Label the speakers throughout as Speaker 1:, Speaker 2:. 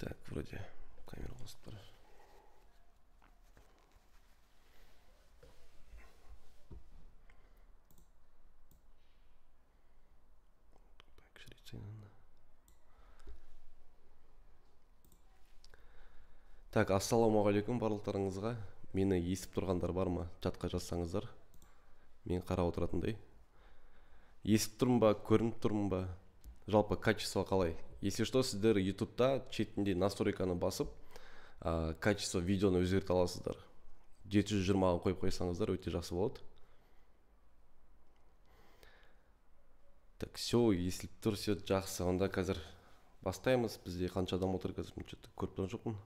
Speaker 1: Так, вроде камера у тұр. так ассалаумағалейкум барлықтарыңызға мені естіп тұрғандар бар ма чатқа жазсаңыздар мен қарап отыратындай естіп тұрмын ба көрініп тұрмын ба жалпы качество қалай если что сіздер ютубта шетінде настройканы басып ә, качество видеоны өзгерте аласыздар жеті жүз жиырмаға қойып қойсаңыздар өте жақсы болады так все естіліп тұр все жақсы онда қазір бастаймыз бізде қанша адам отыр қазір көріп тұрған жоқпын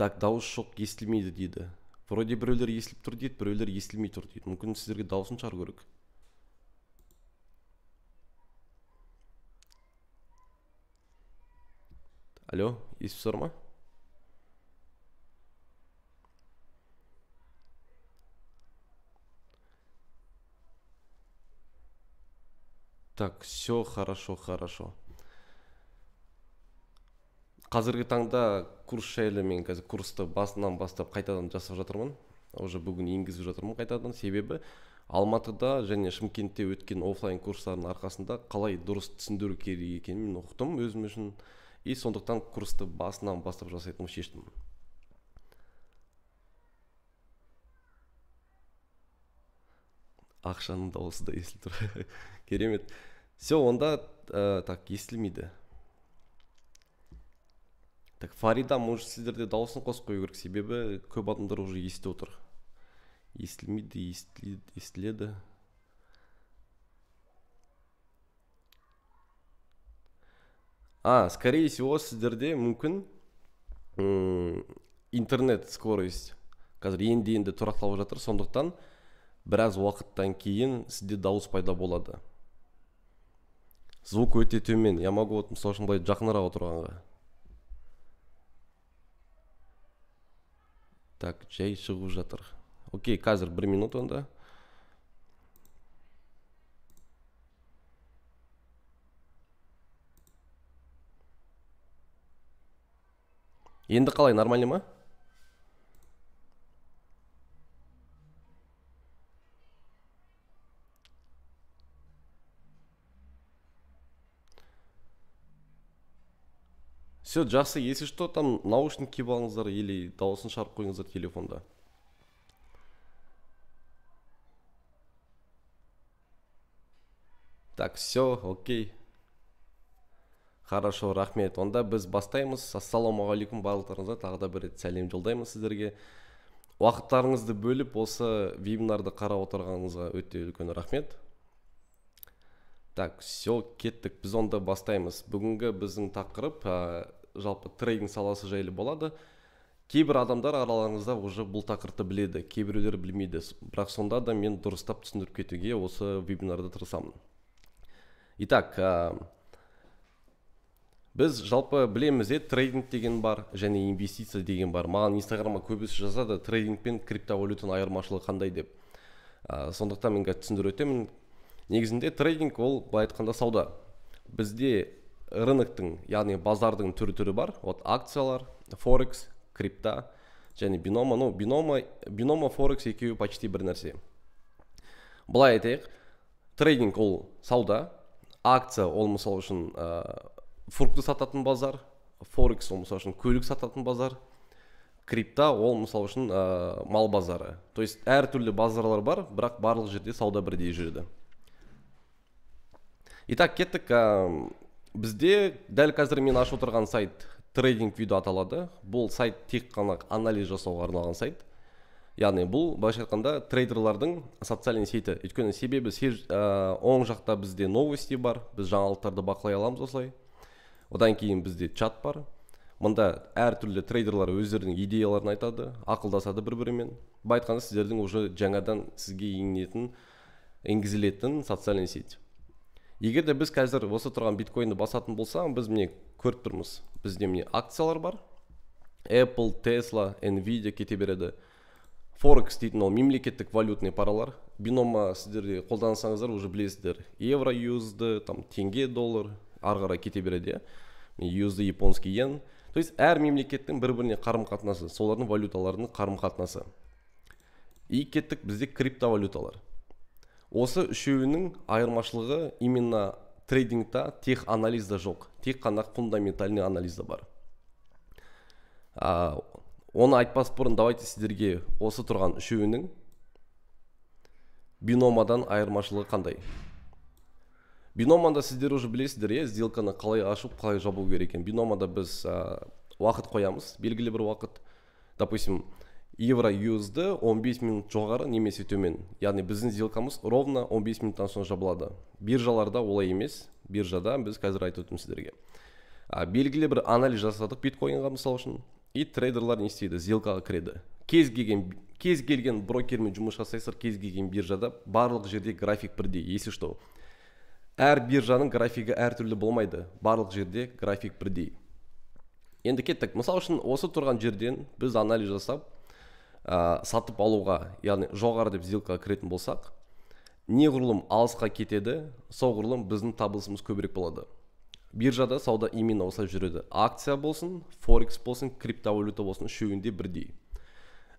Speaker 1: так дауыс жоқ естілмейді дейді вроде біреулер естіліп тұр дейді біреулер естілмей тұр дейді мүмкін сіздерге дауысын шығару керек алло естіп тұр ма так все хорошо хорошо қазіргі таңда курс жайлы мен қазір курсты басынан бастап қайтадан жасап жатырмын уже бүгін енгізіп жатырмын қайтадан себебі алматыда және шымкентте өткен офлайн курстардың арқасында қалай дұрыс түсіндіру керек екенін мен ұқтым өзім үшін и сондықтан курсты басынан бастап жасайтын шештім ақшаның дауысы да естіліп тұр керемет все онда ә, так естілмейді так фарида может сіздерде дауысын қосып қою керек себебі көп адамдар уже естіп отыр естілмейді естіледі а скорее всего сіздерде мүмкін ұм, интернет скорость қазір енді енді тұрақталып жатыр сондықтан біраз уақыттан кейін сізде дауыс пайда болады звук өте төмен я могу вот мысалы үшін былай жақынырақ отырғанға так жай шығып жатыр окей қазір бір минут онда енді қалай нормально ма все жақсы если что там наушник киіп алыңыздар или дауысын шығарып қойыңыздар телефонда так все окей хорошо рахмет онда біз бастаймыз ассалаумағалейкум барлықтарыңызға тағы да бір рет сәлем жолдаймын сіздерге уақыттарыңызды бөліп осы вебинарды қарап отырғаныңызға өте үлкен рахмет так все кеттік біз онда бастаймыз бүгінгі біздің тақырып жалпы трейдинг саласы жайлы болады кейбір адамдар араларыңызда уже бұл тақырыпты біледі кейбіреулер білмейді бірақ сонда да мен дұрыстап түсіндіріп кетуге осы вебинарда тырысамын итак біз жалпы білеміз иә трейдинг деген бар және инвестиция деген бар маған инстаграмға көбісі жазады трейдинг пен криптовалютаның айырмашылығы қандай деп ә, сондықтан мен қазір түсіндіріп өтемін негізінде трейдинг ол былай айтқанда сауда бізде рыноктың яғни базардың түр түрі бар вот акциялар форекс крипта және бинома ну бинома бинома форекс екеуі почти бір нәрсе былай айтайық трейдинг ол сауда акция ол мысалы үшін ә, фрукты сататын базар форекс ол мысалы үшін көлік сататын базар крипта ол мысалы үшін мал базары то есть әртүрлі базарлар бар бірақ барлық жерде сауда бірдей жүреді итак кеттік бізде дәл қазір мен ашып отырған сайт трейдинг видео аталады бұл сайт тек қана анализ жасауға арналған сайт яғни бұл былайша айтқанда трейдерлардың социальный сеті өйткені себебі ә, оң жақта бізде новости бар біз жаңалықтарды бақылай аламыз осылай одан кейін бізде чат бар мында әртүрлі трейдерлар өздерінің идеяларын айтады ақылдасады бір бірімен былай айтқанда сіздердің уже жаңадан сізге енетін енгізілетін социальный сеть егер де біз қазір осы тұрған биткоинді басатын болсақ біз міне көріп тұрмыз бізде міне акциялар бар apple tesla nvidia кете береді форекс дейтін ол мемлекеттік валютный паралар бинома сіздер қолдансаңыздар уже білесіздер евро юзды, там теңге доллар ары қарай кете береді иә usd японский йен то есть әр мемлекеттің бір біріне қарым қатынасы солардың валюталарының қарым қатынасы и кеттік бізде криптовалюталар осы үшеуінің айырмашылығы именно трейдингта тех анализда жоқ тек қана фундаментальный анализда бар а, оны айтпас бұрын давайте сіздерге осы тұрған үшеуінің биномадан айырмашылығы қандай биномада сіздер уже білесіздер иә сделканы қалай ашып қалай жабу керек екенін биномада біз ә, уақыт қоямыз белгілі бір уақыт допустим евро USD 15 минут жоғары немесе төмен яғни біздің сделкамыз ровно 15 минуттан соң жабылады биржаларда олай емес биржада біз қазір айтып отырмыз сіздерге белгілі бір анализ жасадық биткоинға мысалы үшін и трейдерлар не істейді сделкаға кіреді кез келген кез келген брокермен жұмыс жасайсыздар кез келген биржада барлық жерде график бірдей если что әр биржаның графигі әртүрлі болмайды барлық жерде график бірдей енді кеттік мысалы үшін осы тұрған жерден біз анализ жасап ә, сатып алуға яғни жоғары деп сделкаға кіретін болсақ неғұрлым алысқа кетеді соғұрлым біздің табысымыз көбірек болады биржада сауда именно осылай жүреді акция болсын форекс болсын криптовалюта болсын үшеуінде бірдей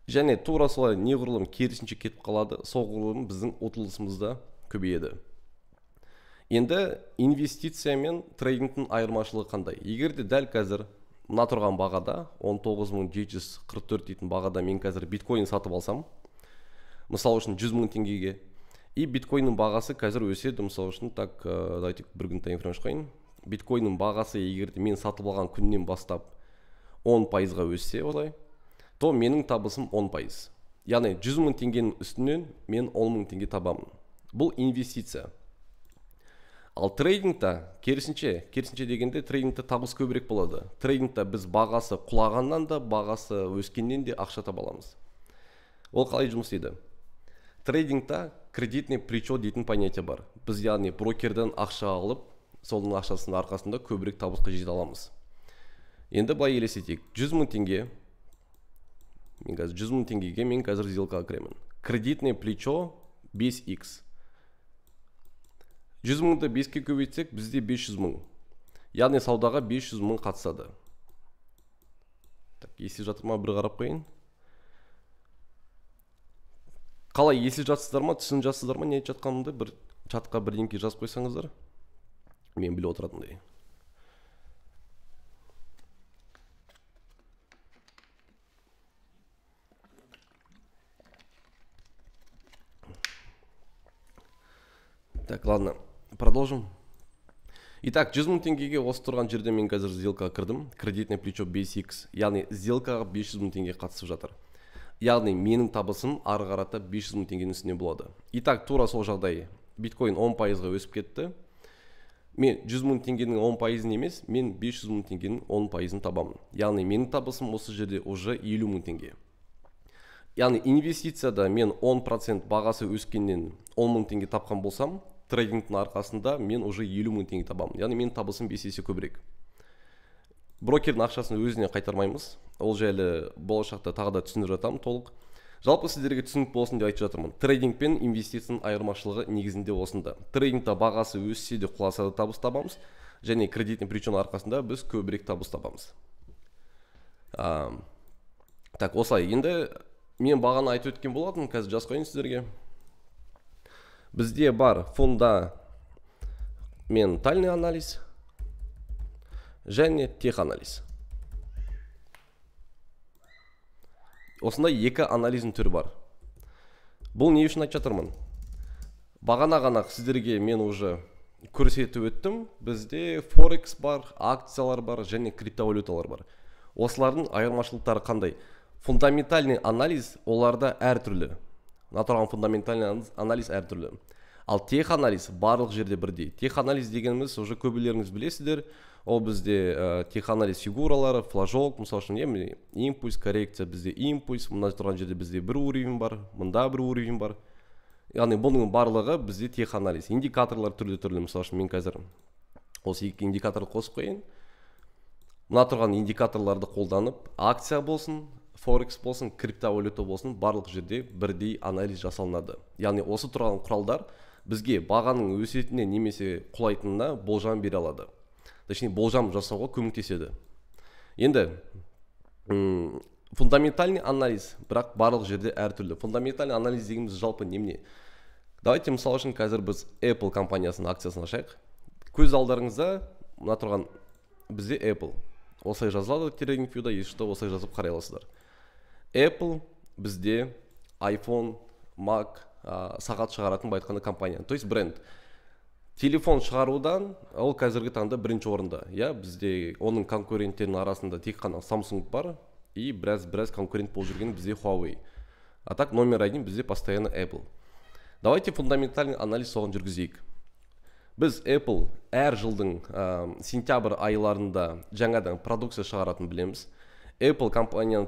Speaker 1: және тура солай неғұрлым керісінше кетіп қалады соғұрлым біздің ұтылысымыз да көбейеді енді инвестиция мен трейдингтің айырмашылығы қандай егер де дәл қазір мына тұрған бағада 19744 дейтін бағада мен қазір биткоин сатып алсам мысалы үшін 100 мың теңгеге и биткоиннің бағасы қазір өседі мысалы үшін так ә, давайте бір күн таймфрейм шығайын биткоиннің бағасы егер мен сатып алған күннен бастап 10 пайызға өссе олай то менің табысым 10 пайыз яғни 100 мың теңгенің үстінен мен 10 мың теңге табамын бұл инвестиция ал трейдингта керісінше керісінше дегенде трейдингте табыс көбірек болады трейдингта біз бағасы құлағаннан да бағасы өскеннен де ақша таба аламыз ол қалай жұмыс істейді трейдингта кредитный плечо дейтін понятие бар біз яғни брокерден ақша алып соның ақшасының арқасында көбірек табысқа жете аламыз енді былай елестетейік жүз мың теңге мен қазір жүз мың теңгеге мен қазір сделкаға кіремін кредитный плечо 5 x 100 мыңды 5-ке көбейтсек бізде 500 мың яғни саудаға 500 мың қатысады так есе жатырма бір қарап қойын қалай есе жатсыздар ма түсін жатсыздар ма не жатқанымды бір чатқа бірден ке жазып қойсаңыздар мен біліп отыратындай так ладно продолжим итак жүз мың теңгеге осы тұрған жерде мен қазір сделкаға кірдім кредитное плечо 5x. яғни сделкаға 500 жүз мың теңге қатысып жатыр яғни менің табысым ары қарата 500 мың теңгенің үстінде болады итак тура сол жағдай биткоин 10 пайызға өсіп кетті мен 100 мың теңгенің 10 пайызын емес мен 500 мың теңгенің 10 пайызын табамын яғни менің табысым осы жерде уже 50 мың теңге яғни инвестицияда мен 10% бағасы өскеннен 10 мың теңге тапқан болсам трейдингтің арқасында мен уже елу мың теңге табамын яғни менің табысым бес есе көбірек брокердің ақшасын өзіне қайтармаймыз ол жайлы болашақта тағы да түсіндіріп жатамын толық жалпы сіздерге түсінік болсын деп айтып жатырмын трейдинг пен инвестицияның айырмашылығы негізінде осында трейдингта бағасы өссе де құласа да табыс табамыз және кредитный приченың арқасында біз көбірек табыс табамыз так осылай енді мен бағана айтып өткен болатынмын қазір жазып қояйын сіздерге бізде бар фонда ментальный анализ және тех анализ. осындай екі анализдің түрі бар бұл не үшін айтып жатырмын бағана ғана сіздерге мен уже көрсетіп өттім бізде форекс бар акциялар бар және криптовалюталар бар осылардың айырмашылықтары қандай фундаментальный анализ оларда әртүрлі натурал фундаментальный анализ әртүрлі ал тех анализ барлық жерде бірдей тех анализ дегеніміз уже көбілеріңіз білесіздер ол бізде ә, тех анализ фигуралары флажок мысалы үшін иә импульс коррекция бізде импульс мына тұрған жерде бізде бір уровень бар мында бір уровень бар яғни бұның барлығы бізде тех анализ индикаторлар түрлі түрлі мысалы үшін мен қазір осы екі индикаторды қосып қояйын мына тұрған индикаторларды қолданып акция болсын форекс болсын криптовалюта болсын барлық жерде бірдей анализ жасалынады яғни осы тұрған құралдар бізге бағаның өсетініне немесе құлайтынына болжам бере алады точнее болжам жасауға көмектеседі енді ұм, фундаментальный анализ бірақ барлық жерде әртүрлі фундаментальный анализ дегеніміз жалпы немене давайте мысалы үшін қазір біз apple компаниясының акциясын ашайық көз алдарыңызда мына тұрған бізде apple осылай жазылады тренинг вьюда если что осылай жазып қарай аласыздар apple бізде iphone mac ә, сағат шығаратын былай айтқанда компания то есть бренд телефон шығарудан ол қазіргі таңда бірінші орында иә бізде оның конкуренттерінің арасында тек қана samsung бар и біраз біраз конкурент болып жүрген бізде huawei а так номер один бізде постоянно apple давайте фундаментальный анализ соған жүргізейік біз apple әр жылдың ә, сентябрь айларында жаңадан продукция шығаратынын білеміз apple компанияның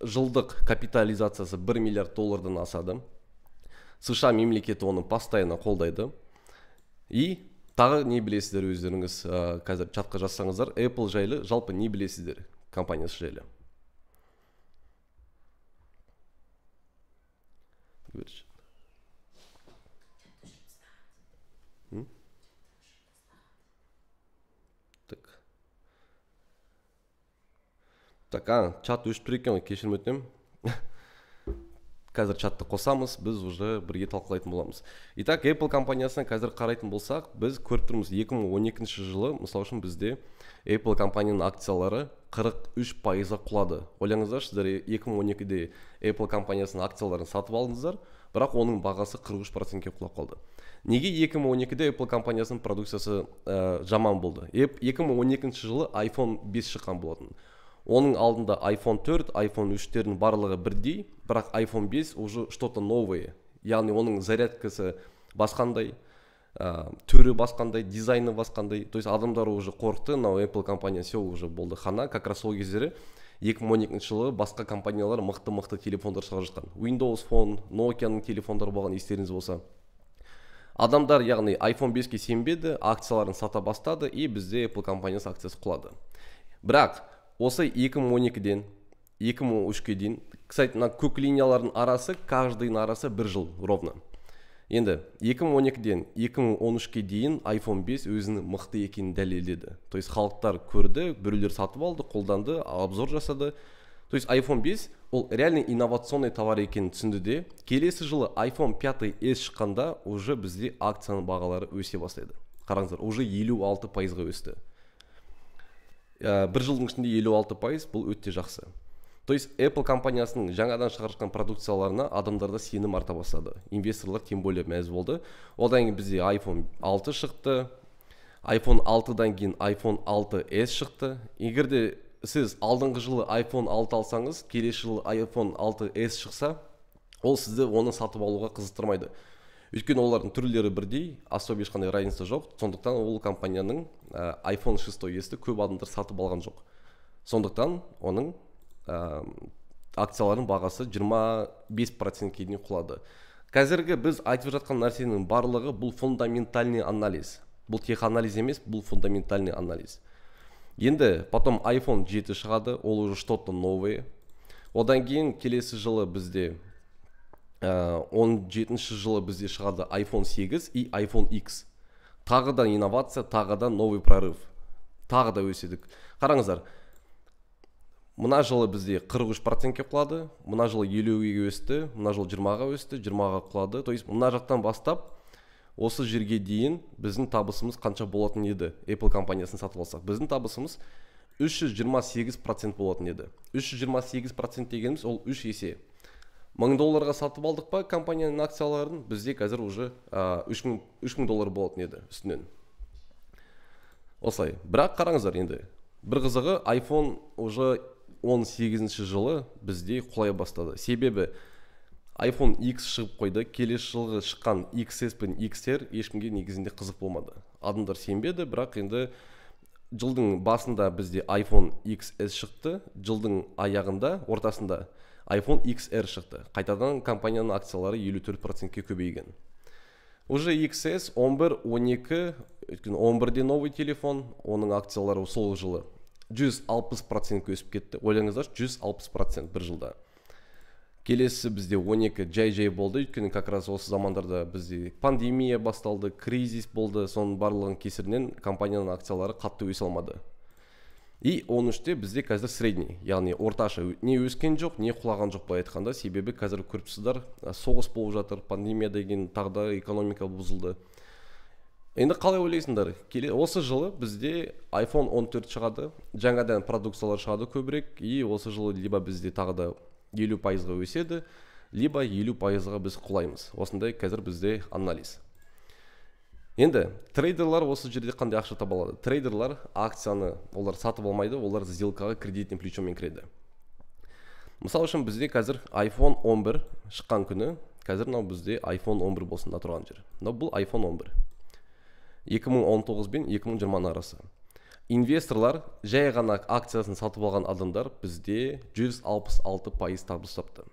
Speaker 1: жылдық капитализациясы 1 миллиард доллардан асады сша мемлекеті оны постоянно қолдайды и тағы не білесіздер өздеріңіз ә, қазір чатқа жазсаңыздар apple жайлы жалпы не білесіздер компаниясы жайлы така чат өшіп кешірім өтінемін қазір чатты қосамыз біз уже бірге талқылайтын боламыз итак apple компаниясына қазір қарайтын болсақ біз көріп тұрмыз 2012 жылы мысалы үшін бізде apple компанияның акциялары 43 пайызға құлады ойлаңыздаршы сіздер 2012-де apple компаниясының акцияларын сатып алдыңыздар бірақ оның бағасы 43 процентке құлап қалды неге 2012-де apple компаниясының продукциясы жаман болды 2012 жылы iphone 5 шыққан болатын оның алдында iphone 4 iphone 3-тердің барлығы бірдей бірақ iphone 5 уже что то новое яғни оның зарядкасы басқандай ә, түрі басқандай дизайны басқандай то есть адамдар уже қорықты мынау apple компания все уже болды хана как раз сол кездері 2012 жылы басқа компаниялар мықты мықты телефондар шығарып жатқан windows phone nokia'ның телефондары болған естеріңіз болса адамдар яғни iphone 5-ке сенбеді акцияларын сата бастады и бізде apple компаниясы акциясы құлады бірақ осы 2012-ден 2013-ке дейін кстати мына көк линиялардың арасы каждыйдың арасы бір жыл ровно енді 2012-ден 2013-ке дейін iPhone 5 өзінің мықты екенін дәлелдеді то есть халықтар көрді біреулер сатып алды қолданды обзор жасады то есть iPhone 5 ол реально инновационный товар екенін түсінді де келесі жылы iPhone 5 S шыққанда уже бізде акцияның бағалары өсе бастайды қараңыздар уже 56 пайызға өсті Э, бір жылдың ішінде елу алты пайыз бұл өте жақсы то есть apple компаниясының жаңадан жатқан продукцияларына адамдарда сенім арта бастады инвесторлар тем более мәз болды одан кейін бізде iPhone 6 шықты iPhone 6-дан кейін iPhone 6s шықты егер де сіз алдыңғы жылы iPhone 6 алсаңыз келесі жылы iPhone 6s шықса ол сізді оны сатып алуға қызықтырмайды өйткені олардың түрлері бірдей особо ешқандай разница жоқ сондықтан ол компанияның ә, iphone шестой есті көп адамдар сатып алған жоқ сондықтан оның ә, акцияларының бағасы 25 процентке дейін құлады қазіргі біз айтып жатқан нәрсенің барлығы бұл фундаментальный анализ бұл анализ емес бұл фундаментальный анализ енді потом iphone 7 шығады ол уже что то новое одан кейін келесі жылы бізде Э, он жетінші жылы бізде шығады iPhone 8 и iPhone X тағы да инновация тағы да новый прорыв тағы да өседік қараңыздар мына жылы бізде 43 үш процентке құлады мына жылы елуге өсті мына жылы жиырмаға өсті жиырмаға құлады то есть мына жақтан бастап осы жерге дейін біздің табысымыз қанша болатын еді apple компаниясын сатып алсақ біздің табысымыз 328 процент болатын еді 328 процент дегеніміз ол үш есе мың долларға сатып алдық па компанияның акцияларын бізде қазір уже үш мың доллар болатын еді үстінен осылай бірақ қараңыздар енді бір қызығы iPhone уже 18 жылы бізде құлай бастады себебі iPhone X шығып қойды келесі жылғы шыққан XS пен XR ешкімге негізінде қызық болмады адамдар сенбеді бірақ енді жылдың басында бізде iPhone XS шықты жылдың аяғында ортасында iphone xr шықты қайтадан компанияның акциялары 54 төрт процентке көбейген уже xs 11 12 өйткені 11-де новый телефон оның акциялары сол жылы 160 процентке өсіп кетті ойлаңыздаршы 160 бір жылда келесі бізде 12 жай жай болды өйткені как раз осы замандарда бізде пандемия басталды кризис болды соның барлығының кесірінен компанияның акциялары қатты өсе алмады и оның ішінде бізде қазір средний яғни орташа не өскен жоқ не құлаған жоқ былай айтқанда себебі қазір көріпсіздер соғыс болып жатыр пандемия деген тағы да экономика бұзылды енді қалай ойлайсыңдар келе осы жылы бізде iPhone 14 шығады жаңадан продукциялар шығады көбірек и осы жылы либо бізде тағы да елу пайызға өседі либо елу пайызға біз құлаймыз осындай қазір бізде анализ енді трейдерлар осы жерде қандай ақша таба алады трейдерлар акцияны олар сатып алмайды олар сделкаға кредитный плечомен кіреді мысалы үшін бізде қазір iPhone 11 шыққан күні қазір мынау бізде iPhone 11 болсында тұрған жер мынау бұл iPhone 11 2019 бен 2020 арасы инвесторлар жай ғана акциясын сатып алған адамдар бізде 166 пайыз табыс тапты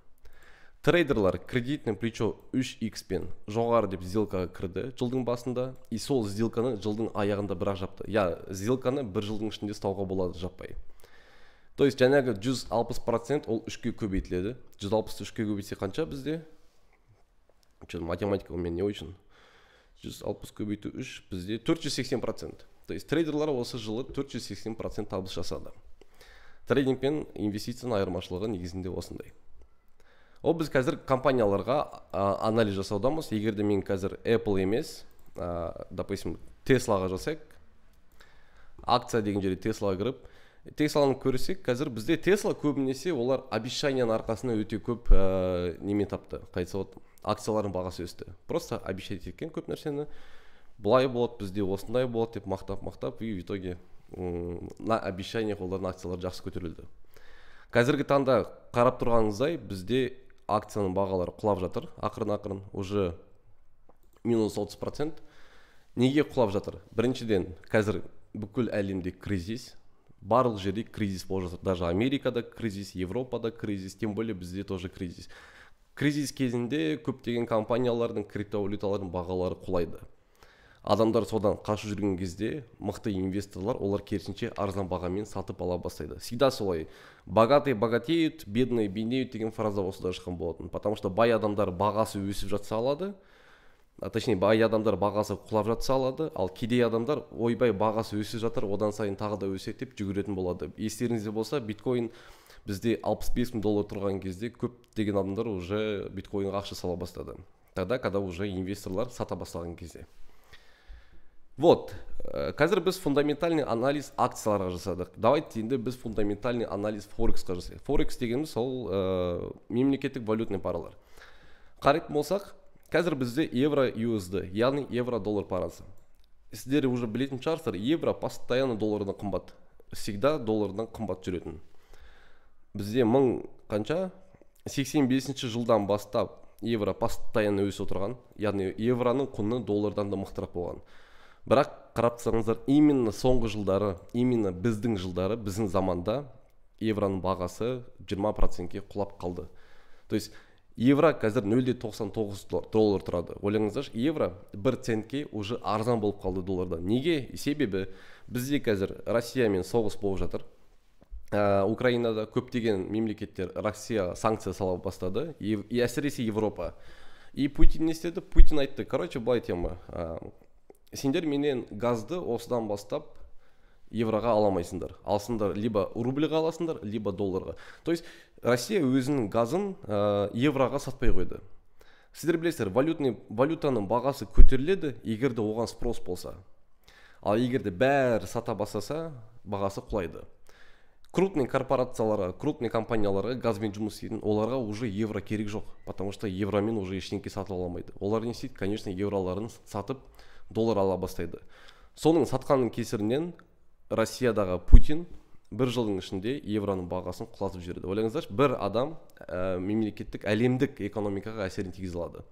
Speaker 1: трейдерлар кредитный плечо 3x пен жоғары деп сделкаға кірді жылдың басында и сол сделканы жылдың аяғында бірақ жапты я сделканы бір жылдың ішінде ұстауға болады жаппай то есть жаңағы 160 процент ол үшке көбейтіледі 160 үшке көбейтсе қанша бізде че математика у меня не очень 160 көбейту үш, бізде 480 процент то есть трейдерлар осы жылы 480 процент табыс жасады трейдинг пен инвестицияның айырмашылығы негізінде осындай ол біз қазір компанияларға ә, анализ жасаудамыз егер де мен қазір apple емес ә, допустим теслаға жасайық акция деген жерде теслаға кіріп тесланы көрсек қазір бізде тесла көбінесе олар обещанияның арқасында өте көп ә, немен тапты айтса болады акциялардың бағасы өсті просто обещать еткен көп нәрсені былай болады бізде осындай болады деп мақтап мақтап и в итоге на обещаниях олардың акциялары жақсы көтерілді қазіргі таңда қарап тұрғаныңыздай бізде акцияның бағалары құлап жатыр ақырын ақырын уже минус отыз процент неге құлап жатыр біріншіден қазір бүкіл әлемде кризис барлық жерде кризис болып жатыр даже америкада кризис европада кризис тем более бізде тоже кризис кризис кезінде көптеген компаниялардың криптовалюталардың бағалары құлайды адамдар содан қашып жүрген кезде мықты инвесторлар олар керісінше арзан бағамен сатып ала бастайды всегда солай богатые богатеют бедные беднеют деген фраза осыдан шыққан болатын потому что бай адамдар бағасы өсіп жатса алады а, точнее бай адамдар бағасы құлап жатса алады ал кедей адамдар ойбай бағасы өсіп жатыр одан сайын тағы да өседі деп жүгіретін болады естеріңізде болса биткоин бізде 65 бес мың доллар тұрған кезде көптеген адамдар уже биткоинға ақша сала бастады тогда когда уже инвесторлар сата бастаған кезде вот э, қазір біз фундаментальный анализ акцияларға жасадық давайте енді біз фундаментальный анализ форексқа жасайық форекс дегеніміз ол ә, э, мемлекеттік валютный паралар қарайтын болсақ қазір бізде евро USD яғни евро доллар парасы сіздер уже білетін шығарсыздар евро постоянно доллардан қымбат всегда доллардан қымбат жүретін бізде мың қанша 85 жылдан бастап евро постоянно өсіп отырған яғни евроның құны доллардан да мықтырақ болған бірақ қарап тұрсаңыздар именно соңғы жылдары именно біздің жылдары біздің заманда евроның бағасы 20 процентке құлап қалды то есть евро қазір 0.99 тоқсан тоғыз доллар тұрады ойлаңыздаршы евро бір центке уже арзан болып қалды доллардан неге себебі бізде қазір россиямен соғыс болып жатыр ә, украинада көптеген мемлекеттер россия санкция сала бастады и, әсіресе европа и путин не істеді путин айтты короче былай тема ә, сендер менен газды осыдан бастап евроға ала алмайсыңдар алсыңдар либо рубльға аласыңдар либо долларға то есть россия өзінің газын э, евроға сатпай қойды сіздер білесіздер валютный валютаның бағасы көтеріледі егер де оған спрос болса ал егер де бәрі сата бастаса бағасы құлайды крупный корпорацияларға крупный компанияларға газбен жұмыс істейтін оларға уже евро керек жоқ потому что евромен уже ештеңке сатып ала алмайды олар не істейді конечно евроларын сатып доллар ала бастайды соның сатқанның кесірінен россиядағы путин бір жылдың ішінде евроның бағасын құлатып жіберді ойлаңыздаршы бір адам ә, мемлекеттік әлемдік экономикаға әсерін тигізе алады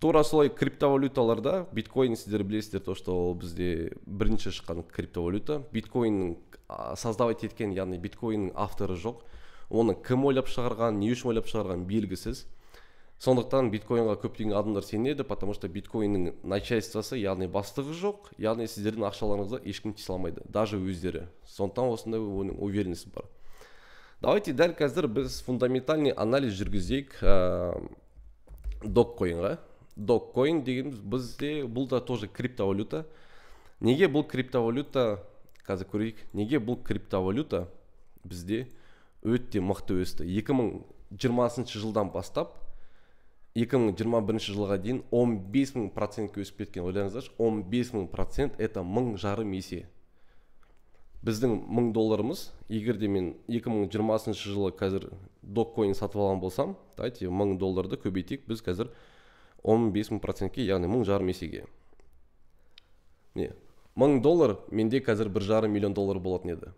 Speaker 1: тура солай криптовалюталарда биткоин сіздер білесіздер то что ол бізде бірінші шыққан криптовалюта биткоиннің создавать еткен яғни биткоиннің авторы жоқ оны кім ойлап шығарған не үшін ойлап шығарған белгісіз сондықтан биткоинға көптеген адамдар сенеді потому что биткоиннің начальствосы яғни бастығы жоқ яғни сіздердің ақшаларыңызды ешкім тесе алмайды даже өздері сондықтан осындай оның уверенность бар давайте дәл қазір біз фундаментальный анализ жүргізейік ә, доккоинға доккоин деген бізде бұл да тоже криптовалюта неге бұл криптовалюта қазір көрейік неге бұл криптовалюта бізде өте мықты өсті 2020 жылдан бастап 2021 жылға дейін 15 бес мың процентке өсіп кеткен ойлаңыздаршы 15 бес мың процент это мың жарым есе біздің мың долларымыз егер де мен 2020 жылы қазір доккоин сатып алған болсам давайте мың долларды көбейтейік біз қазір 15 мың процентке яғни мың жарым есеге не мың доллар менде қазір бір жарым миллион доллар болатын еді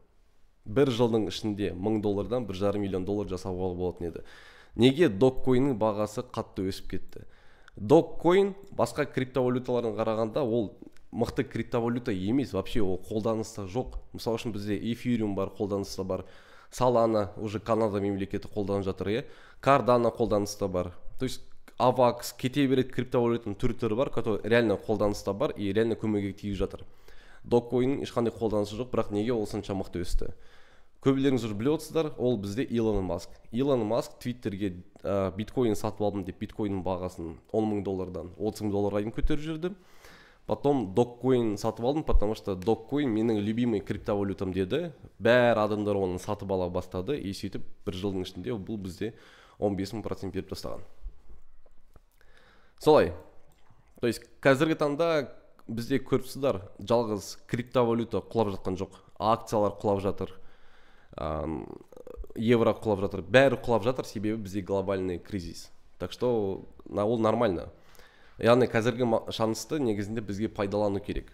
Speaker 1: бір жылдың ішінде мың доллардан бір жарым миллион доллар жасауға болатын еді неге доккоиннің бағасы қатты өсіп кетті доккоин басқа криптовалюталарға қарағанда ол мықты криптовалюта емес вообще ол қолданыста жоқ мысалы үшін бізде эфириум бар қолданыста бар салана уже канада мемлекеті қолданып жатыр иә кардана қолданыста бар то есть авакс кете береді криптовалютаның түр түрі бар который реально қолданыста бар и реально көмегі тиіп жатыр доккоиннің ешқандай қолданысы жоқ бірақ неге ол сонша мықты өсті көбілеріңіз біліп ол бізде илон маск илон маск твиттерге ә, биткоин сатып алдым деп биткоиннің бағасын 10 мың доллардан 30 мың долларға дейін көтеріп жіберді потом доккоин сатып алдым потому что доккоин менің любимый криптовалютам деді бәрі адамдар оны сатып ала бастады и сөйтіп бір жылдың ішінде бұл бізде 15 мың процент беріп тастаған солай то есть қазіргі таңда бізде көріпсіздер жалғыз криптовалюта құлап жатқан жоқ акциялар құлап жатыр евро құлап жатыр бәрі құлап жатыр себебі бізде глобальный кризис так что ол нормально яғни қазіргі шансты негізінде бізге пайдалану керек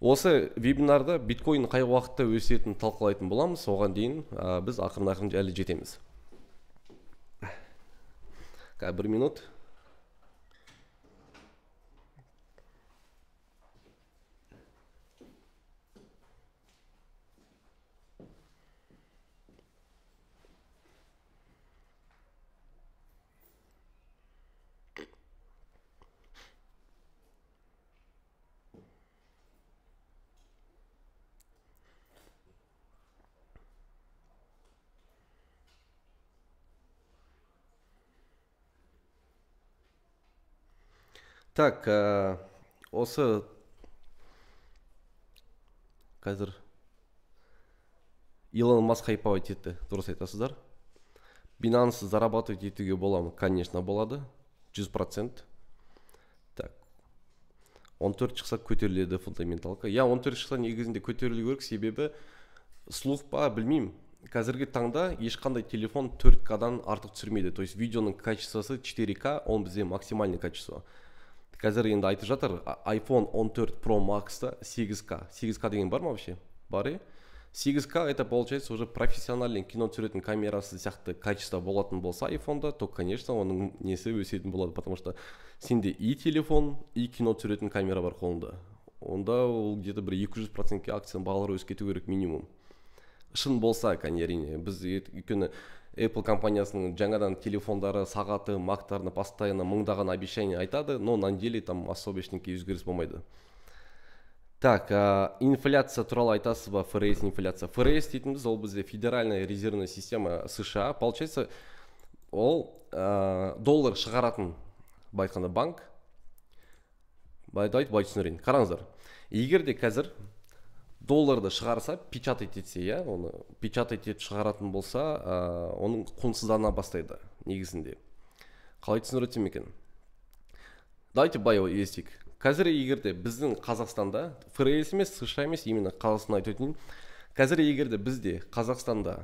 Speaker 1: осы вебинарда биткоин қай уақытта өсетінін талқылайтын боламыз оған дейін біз ақырын ақырын әлі жетеміз бір минут так ә, осы қазір илон маск хайповать етті дұрыс айтасыздар бинанс зарабатывать етуге бола ма конечно болады жүз процент так он төрт шықса көтеріледі фундаменталка иә он төрт шықса негізінде көтерілу керек себебі слух па білмеймін қазіргі таңда ешқандай телефон 4 кдан артық түсірмейді то есть видеоның качествосы 4 к ол бізде максимальный качество қазір енді айтып жатыр iphone 14 pro макста сегіз к сегіз к деген бар ма вообще бар иә 8к это получается уже профессиональный кино түсіретін камерасы сияқты качество болатын болса айфонда то конечно оның несі өсетін болады потому что сенде и телефон и кино түсіретін камера бар қолыңда онда ол где то бір екі жүз процентке акцияның бағалары өсіп кету керек минимум шын болса әрине біз өйткені apple компаниясының жаңадан телефондары сағаты мактарына постоянно мыңдаған обещание айтады но на деле там особо ештеңке өзгеріс болмайды так инфляция туралы айтасыз ба фрс инфляция фрс дейтініміз ол бізде федеральная резервная система сша получается ол ә, доллар шығаратын былай банк былай айтып былай түсіндірейін қараңыздар егер де қазір долларды шығарса печатать етсе иә оны печатать етіп шығаратын болса оның құнсыздана бастайды негізінде қалай түсіндірсем екен давайте былай естейік қазір егерде біздің қазақстанда фрс емес сша емес именно қазақстан айтып өтейін қазір егерде бізде қазақстанда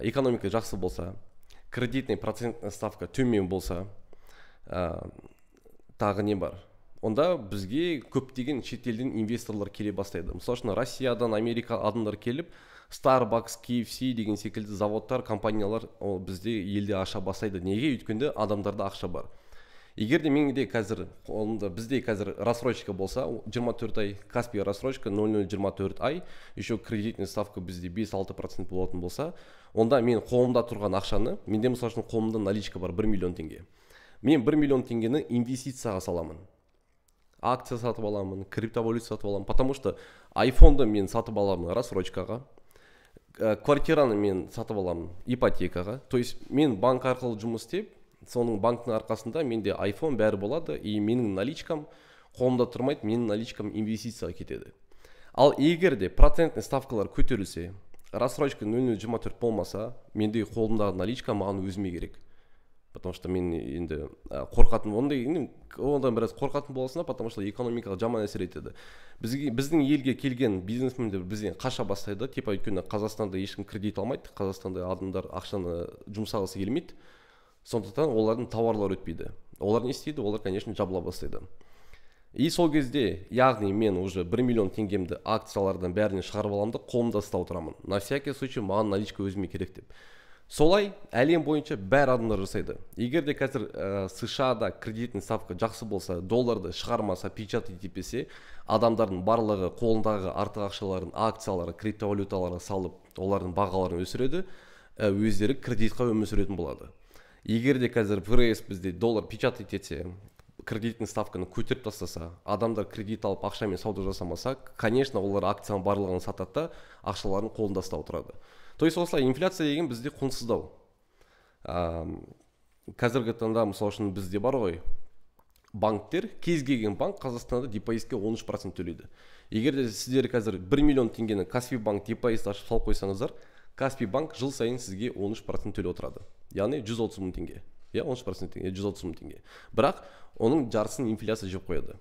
Speaker 1: экономика жақсы болса кредитный процентная ставка төмен болса тағы не бар онда бізге көптеген шетелден инвесторлар келе бастайды мысалы үшін россиядан америка адамдар келіп starbucks kfc деген секілді заводтар компаниялар ол бізде елде аша бастайды неге өйткенде адамдарда ақша бар егер де менде қазір қолымда бізде қазір рассрочка болса 24 ай каспи рассрочка 0024 ай еще кредитный ставка бізде 5-6 процент болатын болса онда мен қолымда тұрған ақшаны менде мысалы үшін қолымда наличка бар 1 миллион теңге мен 1 миллион теңгені инвестицияға саламын акция сатып аламын криптовалюта сатып аламын потому что айфонды мен сатып аламын рассрочкаға э, квартираны мен сатып аламын ипотекаға то есть мен банк арқылы жұмыс істеп соның банктың арқасында менде айфон бәрі болады и менің наличкам қолымда тұрмайды менің наличкам инвестицияға кетеді ал егер де процентный ставкалар көтерілсе рассрочка нөл нөл жиырма болмаса менде қолымдағы наличка маған өзіме керек потому что мен енді қорқатын ондай одан біраз қорқатын боласың да потому что экономикаға жаман әсер етеді бізге біздің елге келген бизнесмендер бізден қаша бастайды типа өйткені қазақстанда ешкім кредит алмайды қазақстанда адамдар ақшаны жұмсағысы келмейді сондықтан олардың тауарлары өтпейді олар не істейді олар конечно жабыла бастайды и сол кезде яғни мен уже бір миллион теңгемді акциялардан бәрінен шығарып аламын да қолымда ұстап тұрамын на всякий случай маған наличка өзіме керек деп солай әлем бойынша бәрі адамдар жасайды егер де қазір ә, э, сша да кредитный ставка жақсы болса долларды шығармаса печатать етпесе адамдардың барлығы қолындағы артық ақшаларын акциялары, криптовалюталарға салып олардың бағаларын өсіреді э, өздері кредитқа өмір сүретін болады егер де қазір фрс бізде доллар печатать етсе кредитный ставканы көтеріп тастаса адамдар кредит алып ақшамен сауда жасамаса конечно олар акцияның барлығын сатады да ақшаларын қолында ұстап отырады то есть осылай инфляция деген бізде құнсыздау ә, қазіргі таңда мысалы үшін бізде бар ғой банктер кез келген банк қазақстанда депозитке 13 процент төлейді егер де сіздер қазір 1 миллион теңгені каспи банк депозит ашып салып қойсаңыздар каспи банк жыл сайын сізге 13 процент төлеп отырады яғни 130 мың теңге иә он үш процент жүз отыз теңге бірақ оның жартысын инфляция жеп қояды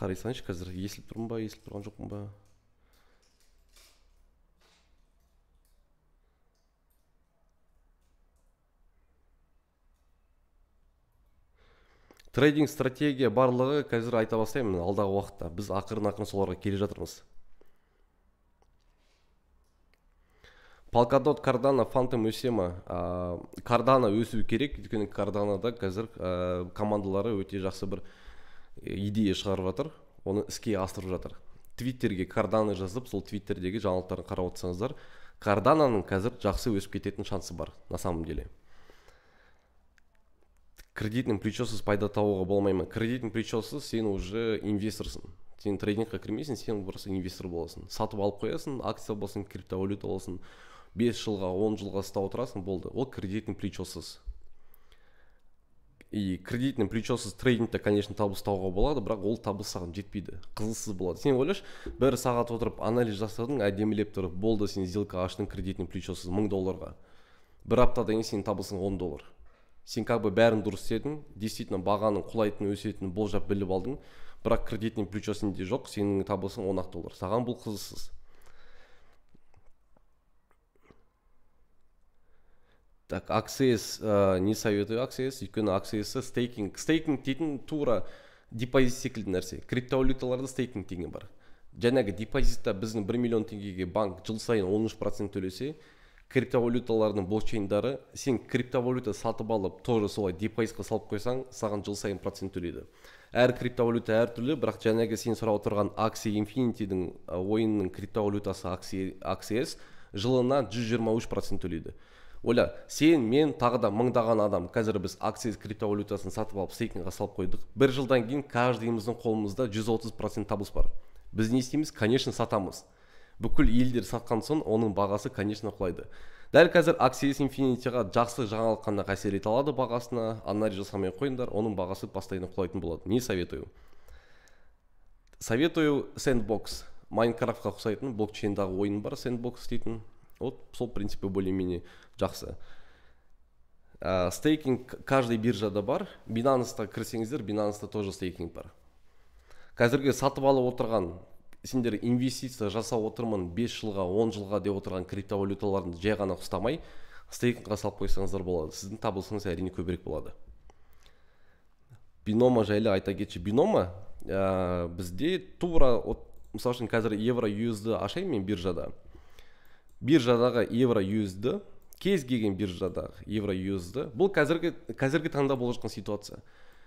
Speaker 1: қарай салайыншы қазір естіліп тұрмын ба естіліп тұрған жоқпын ба трейдинг стратегия барлығы қазір айта бастаймын алдағы уақытта біз ақырын ақырын соларға келе жатырмыз полкадот кардана фантом өсе ма кардана өсу керек өйткені карданада қазір командалары өте жақсы бір идея шығарып жатыр оны іске асырып жатыр твиттерге карданы жазып сол твиттердегі жаңалықтарын қарап отырсаңыздар кардананың қазір жақсы өсіп кететін шансы бар на самом деле кредитный плечосыз пайда табуға болмай ма кредитный плечосыз сен уже инвесторсың сен трейдингқа кірмейсің сен просто инвестор боласың сатып алып қоясың акция болсын криптовалюта болсын 5 жылға 10 жылға ұстап отырасың болды ол кредитный плечосыз и кредитный плечосыз трейдингте конечно табыс табуға болады бірақ ол табыс саған жетпейді қызықсыз болады сен ойлашы бір сағат отырып анализ жасадың әдемілеп тұрып болды сен сделка аштың кредитный плечосыз мың долларға бір аптадан кейін сенің табысың он доллар сен как бы бәрін дұрыс істедің действительно бағаның құлайтынын өсетінін болжап біліп алдың бірақ кредитный плечо сенде жоқ сенің табысың он ақ доллар саған бұл қызықсыз так аксс ә, э, не советую аксис өйткені аксс стейкинг стейкинг дейтін тура депозит секілді нәрсе криптовалюталарда стейкинг деген бар жаңағы депозитта біздің бір миллион теңгеге банк жыл сайын он үш процент төлесе криптовалюталардың блокчейндары сен криптовалюта сатып алып тоже солай депозитқа салып қойсаң саған жыл сайын процент төлейді әр криптовалюта әртүрлі бірақ жаңағы сен сұрап отырған акси инфинитидің э, ойынның криптовалютасы акси аксс жылына үш процент төлейді ойла сен мен тағы да мыңдаған адам қазір біз акция криптовалютасын сатып алып стейкингға салып қойдық бір жылдан кейін каждыйымыздың қолымызда 130 процент табыс бар біз не істейміз конечно сатамыз бүкіл елдер сатқан соң оның бағасы конечно құлайды дәл қазір аксиес инфинитиға жақсы жаңалық қана әсер ете алады бағасына анализ жасамай қойыңдар оның бағасы постоянно құлайтын болады не советую советую сэндбокс майнкрафтқа ұқсайтын блокчейндағы ойын бар сэндбокс дейтін вот сол принципі более менее жақсы ә, стейкинг каждый биржада бар бинансқа кірсеңіздер бинанста тоже стейкинг бар қазіргі сатып алып отырған сендер инвестиция жасап отырмын 5 жылға 10 жылға деп отырған криптовалюталарды жай ғана ұстамай стейкингқа салып қойсаңыздар болады сіздің табысыңыз әрине көбірек болады бинома жайлы айта кетші бинома ә, бізде тура мысалы үшін қазір евро юсд ашайын мен биржада биржадағы евро USD кез келген биржадағы евро юзді бұл қазіргі қазіргі таңда болып жатқан ситуация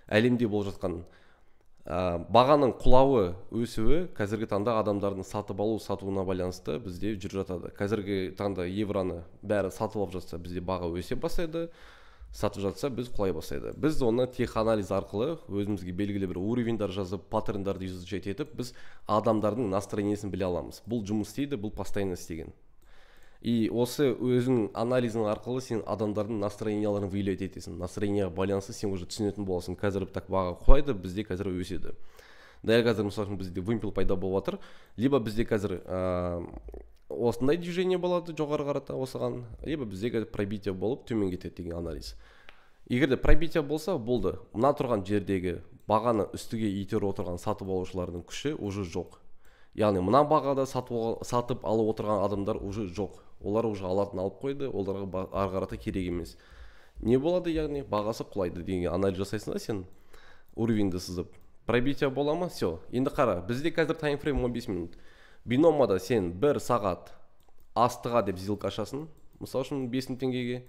Speaker 1: әлемде болып жатқан ә, бағаның құлауы өсуі қазіргі таңда адамдардың сатып алу сатуына байланысты бізде жүріп жатады қазіргі таңда евроны бәрі сатып алып жатса бізде баға өсе бастайды сатып жатса біз құлай бастайды біз оны теханализ арқылы өзімізге белгілі бір уровеньдар жазып паттерндарды изучать етіп біз адамдардың настроениесін біле аламыз бұл жұмыс істейді бұл постоянно істеген и осы өзің анализің арқылы сен адамдардың настроенияларын влиять етесің настроениеға байланысты сен уже түсінетін боласың қазір так баға құлайды бізде қазір өседі дәл қазір мысалы үшін бізде вымпел пайда болып жатыр либо бізде қазір ә, осындай движение болады жоғары қарата осыған либо бізде қазір пробитие болып төмен кетеді деген анализ егер де пробитие болса болды мына тұрған жердегі бағаны үстіге итеріп отырған сатып алушылардың күші уже жоқ яғни мына бағада сатып, сатып алып отырған адамдар уже жоқ олар уже алатын алып қойды оларға ары қарата керек емес не болады яғни бағасы құлайды деген анализ жасайсың да сен уровеньді сызып пробитие бола ма все енді қара бізде қазір таймфрейм 15 минут биномада сен бір сағат астыға деп сделка ашасың мысалы үшін бес мың теңгеге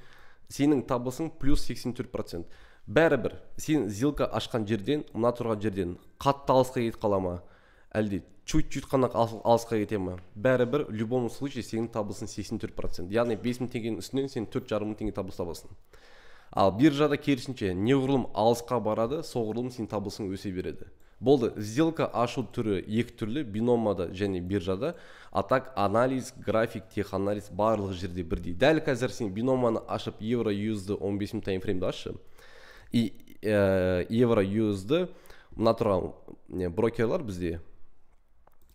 Speaker 1: сенің табысың плюс 84 процент бәрібір сен сделка ашқан жерден мына тұрған жерден қатты алысқа кетіп қала ма әлде чуть чуть қана алысқа кете ма бәрібір в любом случае сенің табысың төрт процент яғни бес мың теңгенің үстінен сен төрт жарым мың теңге табыс табасың ал биржада керісінше неғұрлым алысқа барады соғұрлым сенің табысың өсе береді болды сделка ашу түрі екі түрлі биномада және биржада а так анализ график теханализ барлық жерде бірдей дәл қазір сен биноманы ашып евро юзді он бес минут таймфреймді ашшы и ә, евро юзді мына тұрған брокерлар бізде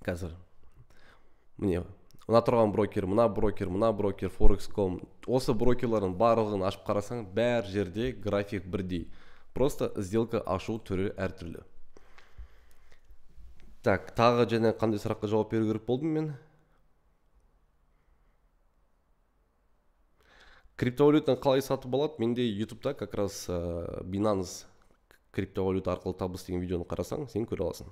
Speaker 1: қазір міне мына тұрған брокер мына брокер мына брокер forex.com осы брокерлардың барлығын ашып қарасаң бәр жерде график бірдей просто сделка ашу түрі әртүрлі так тағы және қандай сұраққа жауап беру керек болдым мен криптовалютаны қалай сатып алады менде ютубта как раз ә, binance криптовалюта арқылы табыс деген видеоны қарасаң сен көре аласың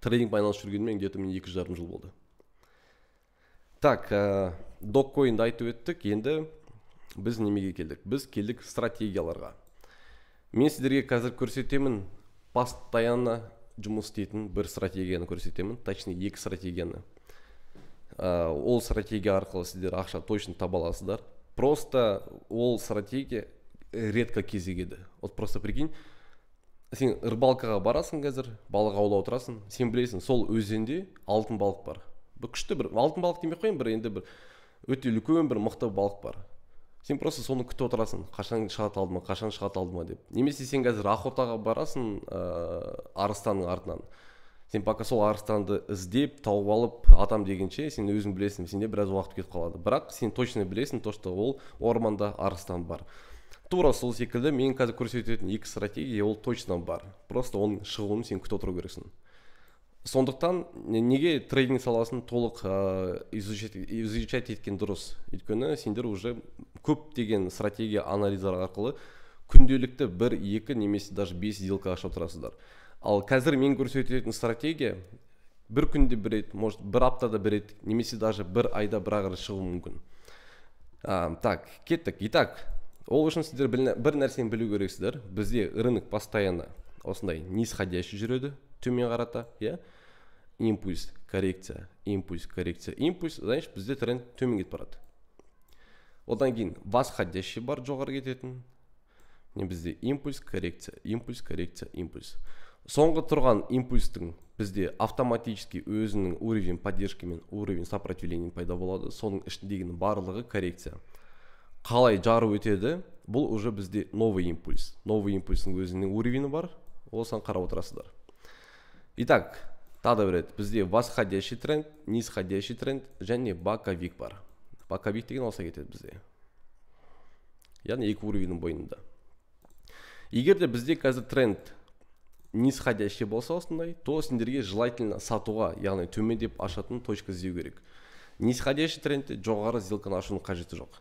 Speaker 1: Трейдинг айналысып жүргеніме где то мен екі жарым жыл болды так ә, э, доккоинді айтып өттік енді біз немеге келдік біз келдік стратегияларға мен сіздерге қазір көрсетемін постоянно жұмыс істейтін бір стратегияны көрсетемін точнее екі стратегияны ә, ол стратегия арқылы сіздер ақша точно таба аласыздар просто ол стратегия редко кезігеді вот просто прикинь сен рыбалкаға барасың қазір балық аулап отырасың сен білесің сол өзенде алтын балық бар бір күшті бір алтын балық демей ақ қояйын бір енді бір өте үлкен бір мықты балық бар сен просто соны күтіп отырасың қашан шығады алдыма қашан шығады алдыма деп немесе сен қазір охотаға барасың ыыы арыстанның артынан сен пока сол арыстанды іздеп тауып алып атам дегенше сен өзің білесің сенде біраз уақыт кетіп қалады бірақ сен точно білесің то что ол орманда арыстан бар тура сол секілді мен қазір көрсететін екі стратегия ол точно бар просто оның шығуын сен күтіп отыру керексің сондықтан неге трейдинг саласын толық ыыы изучать, еткен дұрыс өйткені сендер уже деген стратегия анализдар арқылы күнделікті бір екі немесе даже бес сделка ашып тұрасыздар ал қазір мен көрсететін стратегия бір күнде бір рет может бір аптада бір рет немесе даже бір айда бір ақ шығуы мүмкін а, так кеттік итак ол үшін сіздер бір нәрсені білу керексіздер бізде рынок постоянно осындай нисходящий жүреді төмен қарата иә импульс коррекция импульс коррекция импульс значит бізде тренд төмен кетіп барады одан кейін восходящий бар жоғары кететін не бізде импульс коррекция импульс коррекция импульс соңғы тұрған импульстің бізде автоматически өзінің уровень поддержки мен уровень сопротивления пайда болады соның ішіндегінің барлығы коррекция қалай жарып өтеді бұл уже бізде новый импульс новый импульстің өзінің уровені бар осыған қарап отырасыздар итак тағы да бір бізде восходящий тренд нисходящий тренд және боковик бар боковик деген осылай кетеді бізде яғни екі уровеньнің бойында егер де бізде қазір тренд нисходящий болса осындай то сендерге желательно сатуға яғни төмендеп ашатын точка іздеу керек нисходящий трендте жоғары сделканы ашудың қажеті жоқ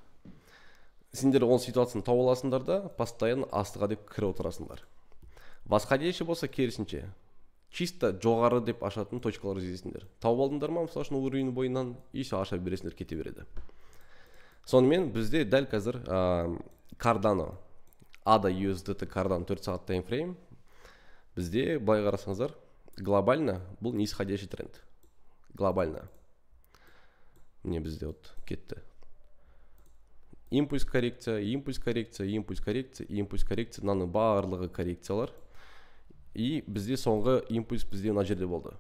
Speaker 1: сендер ол ситуацияны тауып аласыңдар да постоянно астыға деп кіріп отырасыңдар восходящий болса керісінше чисто жоғары деп ашатын точкалар іздейсіңдер тауып алдыңдар ма мысалы үшін уровень бойынан и все аша бересіңдер кете береді сонымен бізде дәл қазір ә, кардано ада USDT кардано төрт сағат таймфрейм бізде былай қарасаңыздар глобально бұл нисходящий тренд глобально міне бізде вот кетті импульс коррекция импульс коррекция импульс коррекция импульс коррекция мынаның барлығы коррекциялар и бізде соңғы импульс бізде мына жерде болды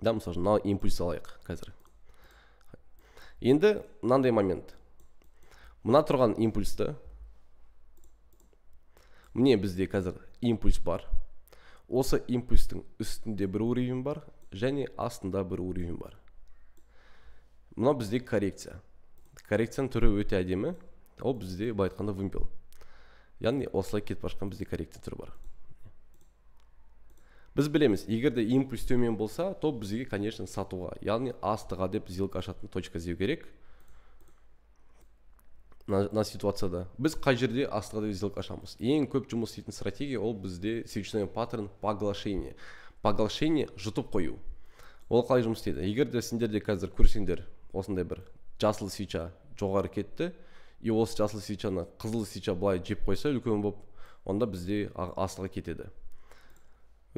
Speaker 1: да мысалы үшін мына импульс алайық қазір енді мынандай момент мына тұрған импульсті міне бізде қазір импульс бар осы импульстің үстінде бір уровень бар және астында бір уровень бар мынау бізде коррекция коррекцияның түрі өте әдемі ол бізде былай айтқанда вымпел яғни осылай кетіп бара жатқан бізде коррекция түрі бар біз білеміз егер де импульс төмен болса то бізге конечно сатуға яғни астыға деп сделка ашатын точка іздеу керек мына ситуацияда біз қай жерде астыға деп сделка ашамыз ең көп жұмыс істейтін стратегия ол бізде свечной паттерн поглощение поглощение жұтып қою ол қалай жұмыс істейді егер де сендерде қазір көрсеңдер осындай бір жасыл свеча жоғары кетті и осы жасыл свечаны қызыл свеча былай жеп қойса үлкен болып онда бізде асылға кетеді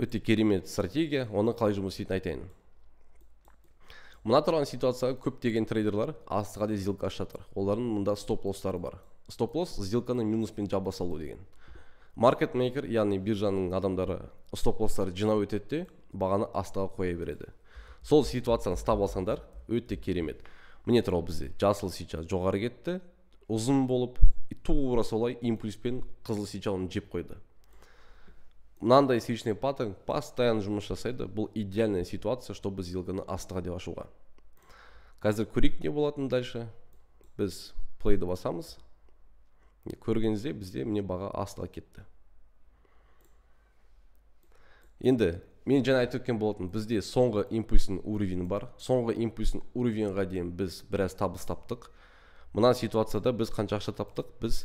Speaker 1: өте керемет стратегия оны қалай жұмыс істейтінін айтайын мына тұрған ситуацияға көптеген трейдерлар астыға де сделка ашып жатыр олардың мында стоп лосстары бар стоп лосс сделканы минуспен жаба салу деген маркет мейкер яғни биржаның адамдары стоп лосстарды жинап өтеді де бағаны астыға қоя береді сол ситуацияны ұстап алсаңдар өте керемет міне тұр ол бізде жасыл сича жоғары кетті ұзын болып тура солай импульспен қызыл сича оны жеп қойды мынандай свечный паттерн постоянно жұмыс жасайды бұл идеальная ситуация чтобы сделканы астыға деп ашуға қазір көрейік не болатынын дальше біз плейді басамыз көргеніңіздей бізде міне баға астыға кетті енді мен жаңа айтып өткен болатын бізде соңғы импульстің уровень бар соңғы импульстің уровеньға дейін біз біраз табыс таптық мына ситуацияда біз қанша ақша таптық біз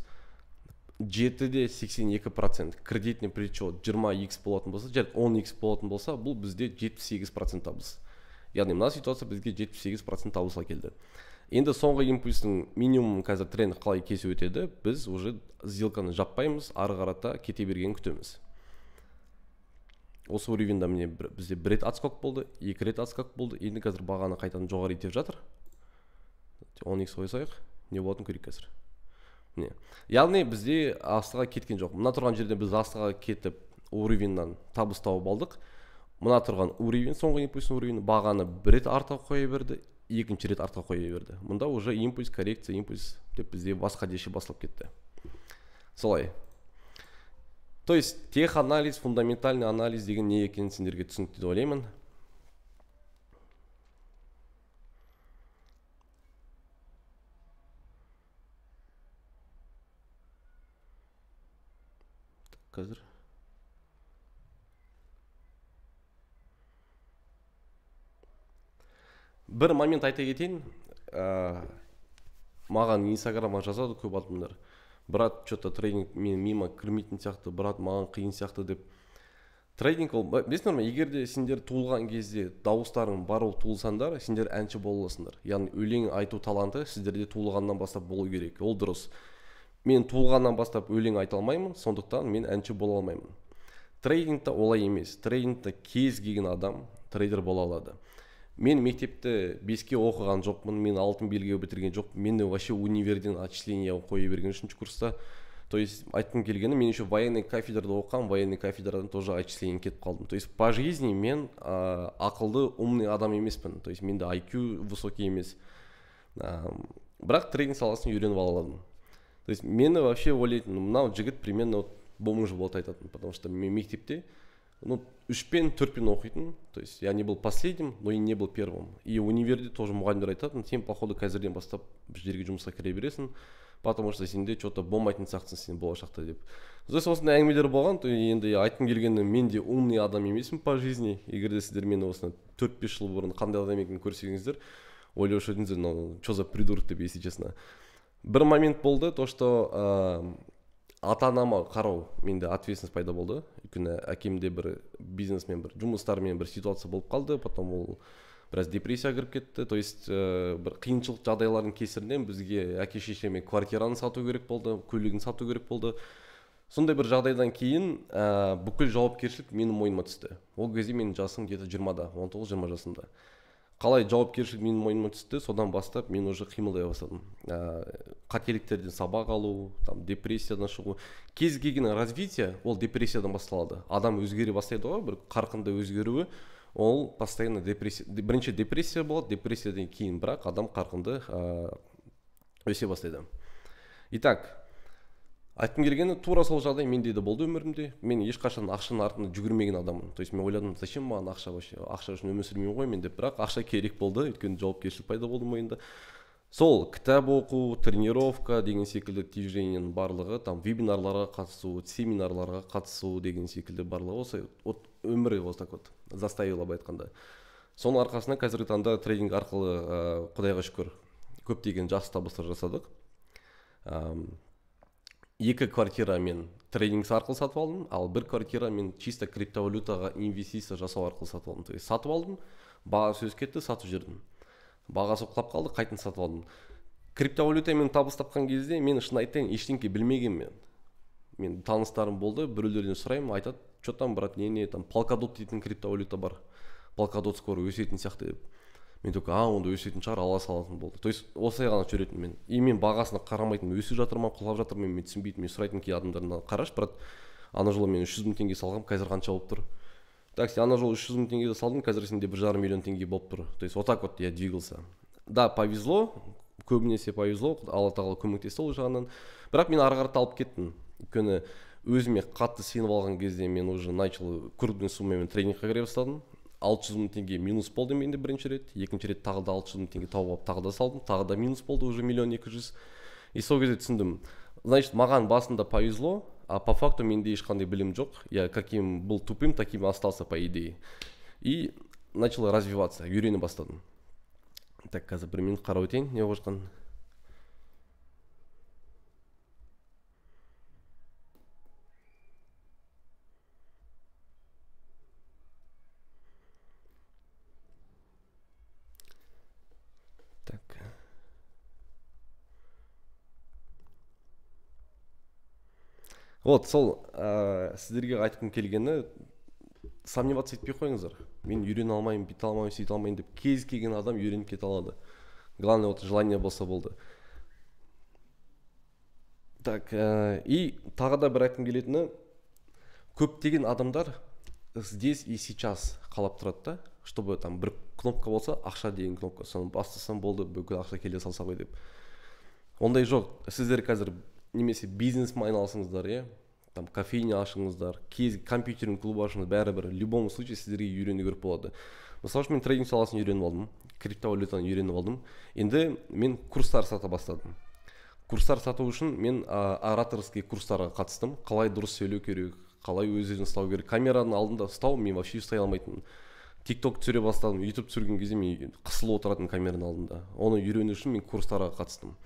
Speaker 1: жеті де сексен екі процент кредитный причет жиырма икс болатын болса жарайды он икс болатын болса бұл бізде жетпіс сегіз процент табыс яғни мына ситуация бізге жетпіс сегіз процент табыс әкелді енді соңғы импульстің минимум қазір тренд қалай кесіп өтеді біз уже сделканы жаппаймыз ары қарата кете бергенін күтеміз осы уровеньда міне бізде бір рет отскок болды екі рет отскок болды енді қазір бағаны қайтадан жоғары етеп жатыр он икс қойсайық не болатынын көрейік қазір міне яғни бізде астыға кеткен жоқ мына тұрған жерде біз астыға кетіп уровеньнан табыс тауып алдық мына тұрған уровень соңғы импульс уровень бағаны бір рет артқа қоя берді екінші рет артқа қоя берді мұнда уже импульс коррекция импульс деп бізде басқа деше басылып кетті солай то есть тех анализ, фундаментальный анализ деген не екенін сендерге түсінікті деп ойлаймын қазір бір момент айта кетейін ә, маған инстаграмға жазады көп адамдар брат че то трейдинг мені мимо кірмейтін сияқты брат маған қиын сияқты деп трейдинг ол білесіңдер ма егер де сендер туылған кезде дауыстарың бар болып туылсаңдар сендер әнші бола аласыңдар яғни өлең айту таланты сіздерде туылғаннан бастап болу керек ол дұрыс мен туылғаннан бастап өлең айта алмаймын сондықтан мен әнші бола алмаймын трейдингте олай емес трейдингте кез келген адам трейдер бола алады мен мектепті беске оқыған жоқпын мен алтын белгі бітірген жоқпын мені вообще универден отчисление қоя берген үшінші курста то есть айтқым келгені мен еще военный кафедрада оқығанмын военный кафедрадан тоже отчисление кетіп қалдым то есть по жизни мен ә, ақылды умный адам емеспін то есть менде IQ высокий емес ә, бірақ тренинг саласын үйреніп ала аладым то есть мені вообще ойлайтын мынау жігіт примерно вот бомж болады айтатын потому что мен мектепте ну үшпен төртпен оқитын то есть я не был последним но и не был первым и универде тоже мұғалімдер айтатын сен походу қазірден бастап бір жерге жұмысқа кіре бересің потому что сенде че то болмайтын сияқтысың сен болашақта деп то есть осындай әңгімелер болған то енді айтқым келгені мен де умный адам емеспін по жизни егер де сіздер мені осыдан төрт бес жыл бұрын қандай адам екенін көрсеңіздер ойлаушы едіңіздер мынау че за придурок деп если честно бір момент болды то что ыыы ата анама қарау менде ответственность пайда болды өйткені әкемде бір бизнесмен бір жұмыстармен бір ситуация болып қалды потом ол біраз депрессия кіріп кетті то есть ә, бір қиыншылық жағдайлардың кесірінен бізге әке шешеме квартираны сату керек болды көлігін сату керек болды сондай бір жағдайдан кейін ә, бүкіл жауапкершілік менің мойныма түсті ол кезде менің жасым где то жиырмада он тоғыз жиырма қалай жауапкершілік менің мойныма түсті содан бастап мен уже қимылдай бастадым ә, қателіктерден сабақ алу там депрессиядан шығу кез келген развитие ол депрессиядан басталады адам өзгере бастайды ғой бір қарқынды өзгеруі ол постоянно депрессия бірінші депрессия болады депрессиядан кейін бірақ адам қарқынды ә, өсе бастайды итак айтқым келгені тура сол жағдай менде де болды өмірімде мен ешқашан ақшаның артында жүгірмеген адаммын то есть мен ойладым зачем маған ақша вообще ақша үшін өмір сүрмеймін ғой мен деп бірақ ақша керек болды өйткені жауапкершілік пайда болды мойында сол кітап оқу тренировка деген секілді движениенің барлығы там вебинарларға қатысу семинарларға қатысу деген секілді барлығы осы вот өмірі вот так вот заставила былай айтқанда соның арқасында қазіргі таңда трейдинг арқылы ә, құдайға шүкір көптеген жақсы табыстар жасадық ә, екі квартира мен трейдингс арқылы сатып алдым ал бір квартира мен чисто криптовалютаға инвестиция жасау арқылы сатып алдым то есть сатып алдым бағасы өсіп кетті сатып жібердім бағасы құлап қалды қайтадан сатып алдым криптовалютамен табыс тапқан кезде мен шын айтайын ештеңке білмегенмін мен таныстарым болды біреулерден сұраймын айтады че там брат не не там полкадот дейтін криптовалюта бар полкадот скоро өсетін сияқты деп мен только а онда өсетін шығар ала салатын болды то есть осылай ғана жүретінмін мен и мен бағасына қарамайтынмын өсіп жатыр ма құлап жатыр ма мен түсінбейтінмін мен сұрайтын кей адамдардан қарашы брат ана жолы мен үш жүз мың теңге салғам қазір қанша болып тұр так сен ана жолы үш жүз мың теңге салдың қазір сенде бір жарым миллион теңге болып тұр то есть вот так вот я двигался да повезло көбінесе повезло алла тағала көмектесті ол жағынан бірақ мен ары қарата алып кеттім өйткені өзіме қатты сеніп алған кезде мен уже начал крупный суммамен тренингқа кіре бастадым алты жүз мың теңге минус болды менде бірінші рет екінші рет тағы да алты жүз мың теңге тауып алып тағы да салдым тағы да минус болды уже миллион екі жүз и сол кезде түсіндім значит маған басында повезло а по факту менде ешқандай білім жоқ я каким был тупым таким остался по идее и начал развиваться үйрене бастадым так қазір бір минут қарап өтейін не болып жатқанын вот сол ә, сіздерге айтқым келгені сомневаться етпей қойыңыздар мен үйрене алмаймын бүйте алмаймын сөйте алмаймын деп кез келген адам үйреніп кете алады главное вот желание болса болды так ә, и тағы да бір айтқым келетіні көптеген адамдар здесь и сейчас қалап тұрады да чтобы там бір кнопка болса ақша деген кнопка соны бастасам болды бүкіл ақша келе салса ғой деп ондай жоқ сіздер қазір немесе бизнеспен айналысыңыздар иә там кофейня ашыңыздар кез компьютерный клуб ашыңыз бәрібір любом случае сіздерге үйрену керек болады мысалы үшін мен трейдинг саласын үйреніп алдым криптовалютаны үйреніп алдым енді мен курстар сата бастадым курстар сату үшін мен ә, ораторский курстарға қатыстым қалай дұрыс сөйлеу керек қалай өз өзін ұстау керек камераның алдында ұстау мен вообще ұстай алмайтынмын тик ток түсіре бастадым ютуб түсірген кезде мен қысылып отыратынмын камераның алдында оны үйрену үшін мен курстарға қатыстым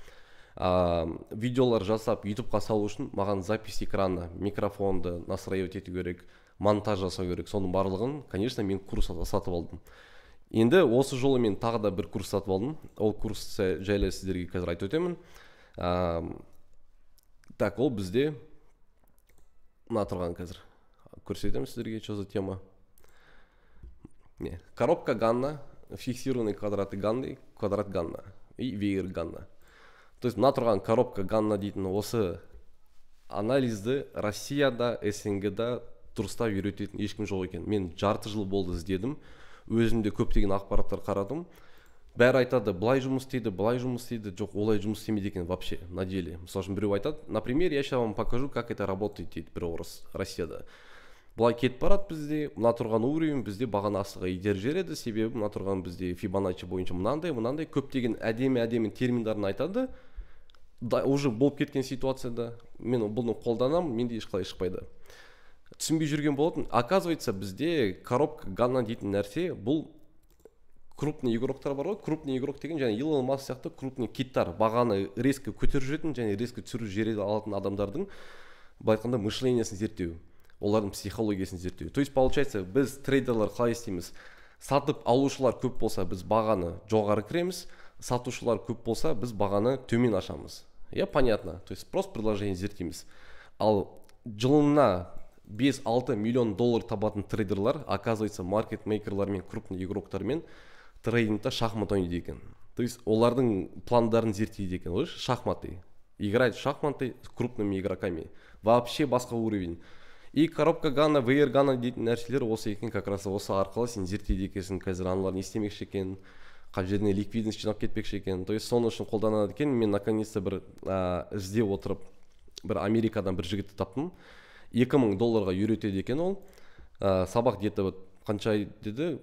Speaker 1: ә, видеолар жасап ютубқа салу үшін маған запись экрана микрофонды настраивать ету керек монтаж жасау керек соның барлығын конечно мен курс сатып алдым енді осы жолы мен тағы да бір курс сатып алдым ол курс жайлы сіздерге қазір айтып өтемін ә, так ол бізде мына тұрған қазір көрсетемін сіздерге что за тема не коробка ганна фиксированный квадраты ганны квадрат ганна и веер ганна то есть мына тұрған коробка ганна дейтін осы анализді россияда снгда дұрыстап үйрететін ешкім жоқ екен мен жарты жыл болды іздедім өзім де көптеген ақпараттар қарадым бәрі айтады былай жұмыс істейді былай жұмыс істейді жоқ олай жұмыс істемейді екен вообще на деле мысалы үшін біреу айтады например я сейчас вам покажу как это работает дейді бір орыс россияда былай кетіп барады бізде мына тұрған уровень бізде бағанасыға итеріп жібереді себебі мына тұрған бізде фибоначчи бойынша мынандай мынандай көптеген әдемі әдемі терминдарын айтады уже болып кеткен ситуацияда мен бұны қолданамын менде ешқалай шықпайды түсінбей жүрген болатын оказывается бізде коробка ганна дейтін нәрсе бұл крупный игроктар бар ғой крупный игрок деген және илон маск сияқты крупный киттар бағаны резко көтеріп жүретін және резко түсіріп жібере алатын адамдардың былай айтқанда мышлениесін зерттеу олардың психологиясын зерттеу то есть получается біз трейдерлар қалай істейміз сатып алушылар көп болса біз бағаны жоғары кіреміз сатушылар көп болса біз бағаны төмен ашамыз иә понятно то есть просто предложение зерттейміз ал жылына 5-6 миллион доллар табатын трейдерлар оказывается мен крупный игроктармен трейдингта шахмат ойнайды екен то есть олардың пландарын зерттейді екен ойлашы шахматы играть в шахматы с крупными игроками вообще басқа уровень и коробка гана вр гана дейтін нәрселер осы екен как раз осы арқылы сен зерттейді екенсің қазір аналар не істемекші екен қай жеріне ликвидность жинап кетпекші екен то есть соның үшін қолданады екен мен наконец то бір ә, іздеп отырып бір америкадан бір жігітті таптым 2000 долларға үйретеді екен ол ә, сабақ где то вот қанша деді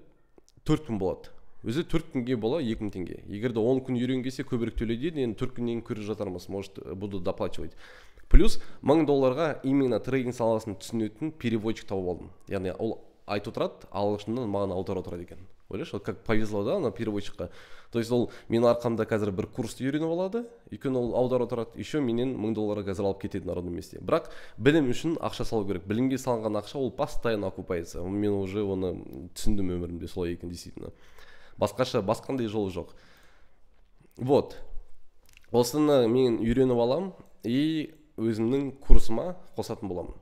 Speaker 1: төрт күн болады өзі төрт күнге бола екі мың теңге егер де он күн үйренгенсе көбірек төлейді еді енді төрт күннен көріп жатармыз может буду доплачивать плюс мың долларға именно трейдинг саласын түсінетін переводчик тауып алдым яғни ол айтып отырады ағылшыннан маған аудара отырады екен ойлашы как повезло да ана переводчикқа то есть ол мен арқамда қазір бір курсты үйреніп алады өйткені ол аударып отырады, еще менен мың доллар қазір алып кетеді родном месте бірақ білім үшін ақша салу керек білімге салынған ақша ол постоянно окупается мен уже оны түсіндім өмірімде солай екенін действительно басқаша басқандай жолы жоқ вот осыны мен үйреніп аламын и өзімнің курсыма қосатын боламын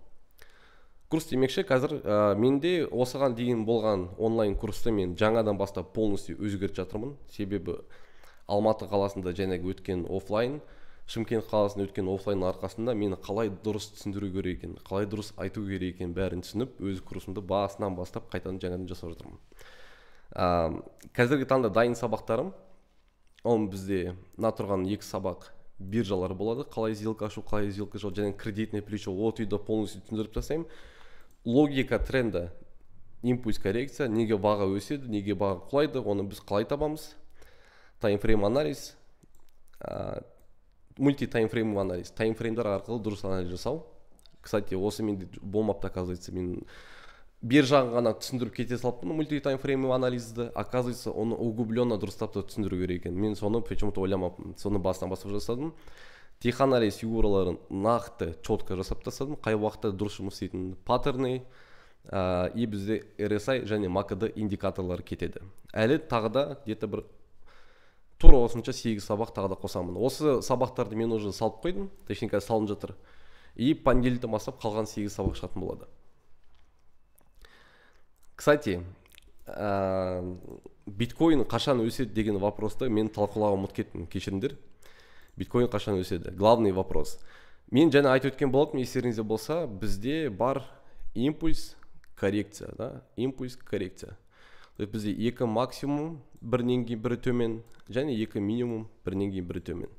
Speaker 1: курс демекші қазір ә, менде осыған дейін болған онлайн курсты мен жаңадан бастап полностью өзгертіп жатырмын себебі алматы қаласында жаңағы өткен офлайн шымкент қаласында өткен офлайн арқасында мен қалай дұрыс түсіндіру керек екен қалай дұрыс айту керек екен бәрін түсініп өз курсымды басынан бастап қайтадан жаңадан жасап жатырмын ә, қазіргі таңда дайын сабақтарым Он бізде мына тұрған екі сабақ биржалар болады қалай сделка ашу қалай сделка жасау және кредитный плечо ол үйді полностью түсіндіріп тастаймын логика тренда импульс коррекция неге баға өседі неге баға құлайды оны біз қалай табамыз таймфрейм анализ ә, анализ таймфреймдер арқылы дұрыс анализ жасау кстати осы менде болмапты оказывается мен бер жағын ғана түсіндіріп кете салыппын мульти таймфрейм анализді оказывается оны углубленно дұрыстап та түсіндіру керек екен мен соны почему то ойламаппын соны басынан бастап жасадым теханализ фигураларын нақты четко жасап тастадым қай уақытта дұрыс жұмыс істейтінін паттерны ә, и бізде rsi және макд индикаторлары кетеді әлі тағы да где бір тура осынша сегіз сабақ тағы да қосамын осы сабақтарды мен уже салып қойдым точнее қазір салынып жатыр и понедельниктен бастап қалған сегіз сабақ шығатын болады кстати ә, биткоин қашан өседі деген вопросты мен талқылауға ұмытып кеттім кешіріңдер биткоин қашан өседі главный вопрос мен жаңа айтып өткен болатынмын естеріңізде болса бізде бар импульс коррекция да импульс коррекция то есть бізде екі максимум бірінен кейін бірі төмен және екі минимум бірінен кейін бірі төмен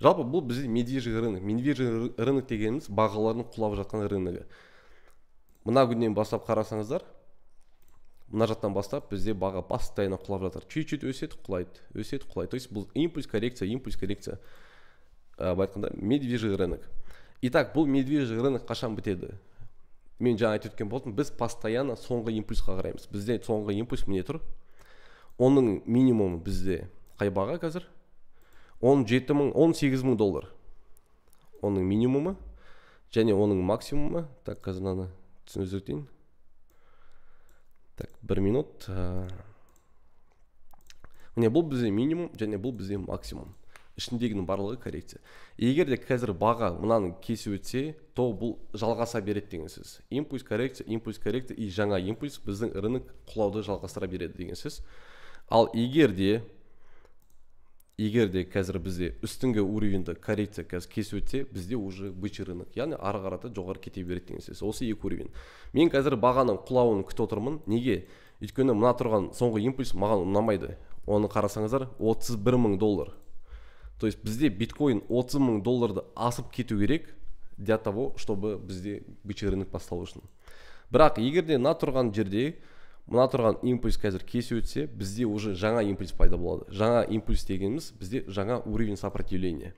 Speaker 1: жалпы бұл бізде медвежий рынок медвежий рынок дегеніміз бағалардың құлап жатқан рыногы мына күннен бастап қарасаңыздар мына жақтан бастап бізде баға постоянно құлап жатыр чуть чуть өседі құлайды өседі құлайды то есть бұл импульс коррекция импульс коррекция Э, былай айтқанда медвежий рынок итак бұл медвежий рынок қашан бітеді мен жаңа айтып өткен болатынмын біз постоянно соңғы импульсқа қараймыз бізде соңғы импульс міне тұр оның минимумы бізде қай баға қазір он жеті мың он сегіз мың доллар оның минимумы және оның максимумы так қазір мынаны так бір минут э, міне бұл бізде минимум және бұл бізде максимум ішіндегінің барлығы коррекция егер де қазір баға мынаны кесіп өтсе то бұл жалғаса береді деген сөз импульс коррекция импульс коррекция и жаңа импульс біздің рынок құлауды жалғастыра береді деген сөз ал егер де егер де қазір бізде үстіңгі уровеньді коррекция қазір кесіп өтсе бізде уже бычий рынок яғни ары қарата жоғары кете береді деген сөз осы екі уровень мен қазір бағаның құлауын күтіп отырмын неге өйткені мына тұрған соңғы импульс маған ұнамайды оны қарасаңыздар 31 мың доллар то есть бізде биткоин 30 мың долларды асып кету керек для того чтобы бізде бычий рынок басталу үшін бірақ егер де мына тұрған жерде мына тұрған импульс қазір кесіп өтсе бізде уже жаңа импульс пайда болады жаңа импульс дегеніміз бізде жаңа уровень сопротивления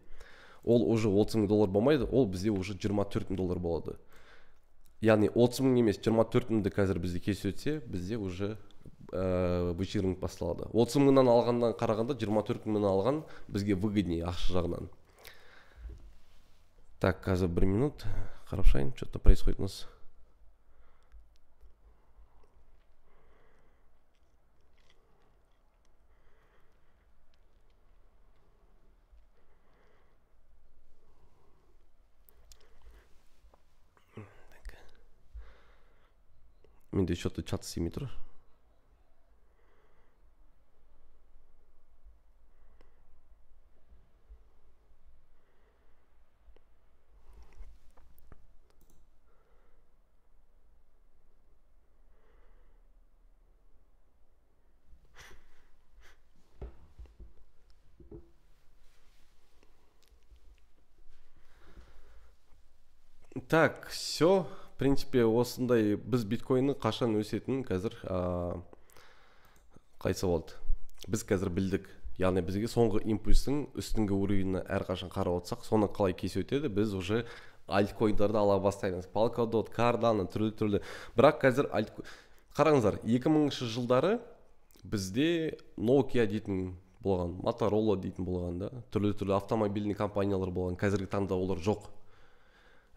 Speaker 1: ол уже отыз мың доллар болмайды ол бізде уже 24 төрт мың доллар болады яғни отыз мың емес жиырма төрт мыңды қазір бізде кесіп өтсе бізде уже ә, э, вечеринг басталады отыз мыңнан алғаннан қарағанда жиырма төрт мыңнан алған бізге выгоднее ақша жағынан так қазір бір минут қарап шығайын что то происходит у нас менде что то чат істемей тұр так все в принципе осындай біз биткоинның қашан өсетінін қазір ә, қайсы болды біз қазір білдік яғни бізге соңғы импульстың үстіңгі уровені әрқашан қарап отырсақ соны қалай кесе өтеді біз уже альткоиндарды ала бастаймыз палкадот кардана түрлі түрлі бірақ қазір альт қараңыздар 2000 жылдары бізде nokia дейтін болған motorola дейтін болған да түрлі түрлі автомобильный компаниялар болған қазіргі таңда олар жоқ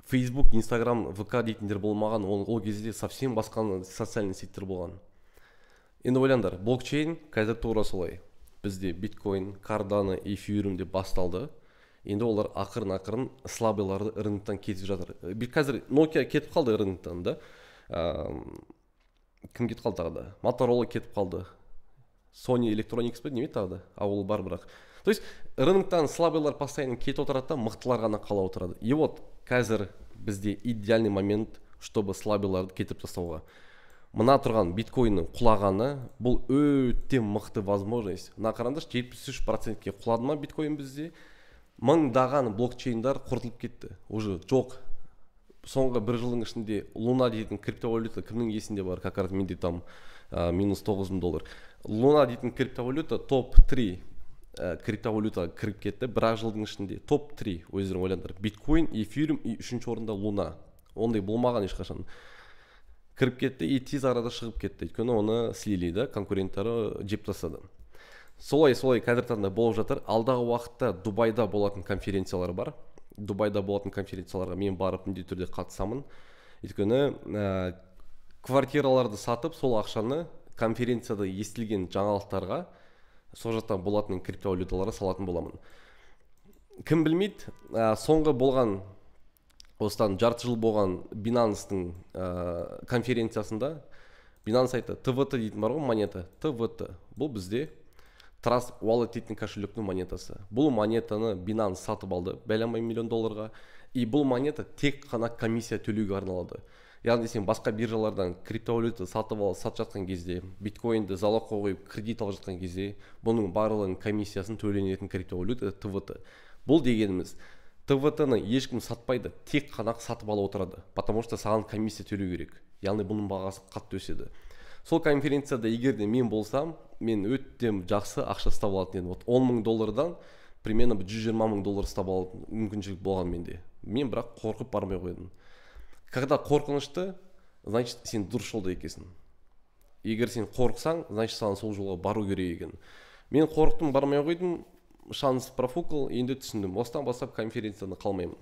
Speaker 1: фейсбук инстаграм вк дейтіндер болмаған ол, ол кезде совсем басқа социальный сеттер болған енді ойлаңдар блокчейн қазір тура солай бізде биткоин кардана эфириум деп басталды енді олар ақырын ақырын слабыйларды рыноктан кетіп жатыр э, қазір nokia кетіп қалды рыноктан да кім кетіп қалды тағы да кетіп қалды sony electronics пе неме тағы да а ол бар бірақ то есть рыноктан слабыйлар постоянно кетіп отырады да мықтылар ғана қала отырады и вот қазір бізде идеальный момент чтобы слабыйларды кетіріп тастауға мына тұрған биткоиннің құлағаны бұл өте мықты возможность мына қараңдаршы жетпіс үш процентке құлады ма биткоин бізде мыңдаған блокчейндар құртылып кетті уже жоқ соңғы бір жылдың ішінде луна дейтін криптовалюта кімнің есінде бар как раз менде там ә, минус тоғыз мың доллар луна дейтін криптовалюта топ три ә, криптовалюта кіріп кетті бір жылдың ішінде топ три өздерің ойлаңдар биткоин эфириум и үшінші орында луна ондай болмаған ешқашан кіріп кетті и тез арада шығып кетті өйткені оны слили да конкуренттары жеп тастады солай солай қазіргі таңда болып жатыр алдағы уақытта дубайда болатын конференциялар бар дубайда болатын конференцияларға мен барып міндетті түрде қатысамын өйткені ә, квартираларды сатып сол ақшаны конференцияда естілген жаңалықтарға сол жақтан болатын криптовалюталарға салатын боламын кім білмейді ә, соңғы болған осыдан жарты жыл болған бинанстың ә, конференциясында бинанс айтты твт дейтін бар ғой монета твт бұл бізде траст уалет дейтін кошелектің монетасы бұл монетаны бинанс сатып алды бәленбай миллион долларға и бұл монета тек қана комиссия төлеуге арналады яғни сен басқа биржалардан криптовалюта сатып алып сатып жатқан кезде биткоинді залогқа қойып кредит алып жатқан кезде бұның барлығының комиссиясын төленетін криптовалюта твт бұл дегеніміз твт ны ешкім сатпайды тек қана сатып алып отырады потому что саған комиссия төлеу керек яғни бұның бағасы қатты өседі сол конференцияда егер де мен болсам мен өте жақсы ақша ұстап алатын едім вот он мың доллардан примерно жүз жиырма мың доллар ұстап алатын мүмкіншілік болған менде мен бірақ қорқып бармай қойдым когда қорқынышты значит сен дұрыс жолда екенсің егер сен қорықсаң значит саған сол жолға бару керек екен мен қорықтым бармай қойдым шанс профукал енді түсіндім осыдан бастап конференцияда қалмаймын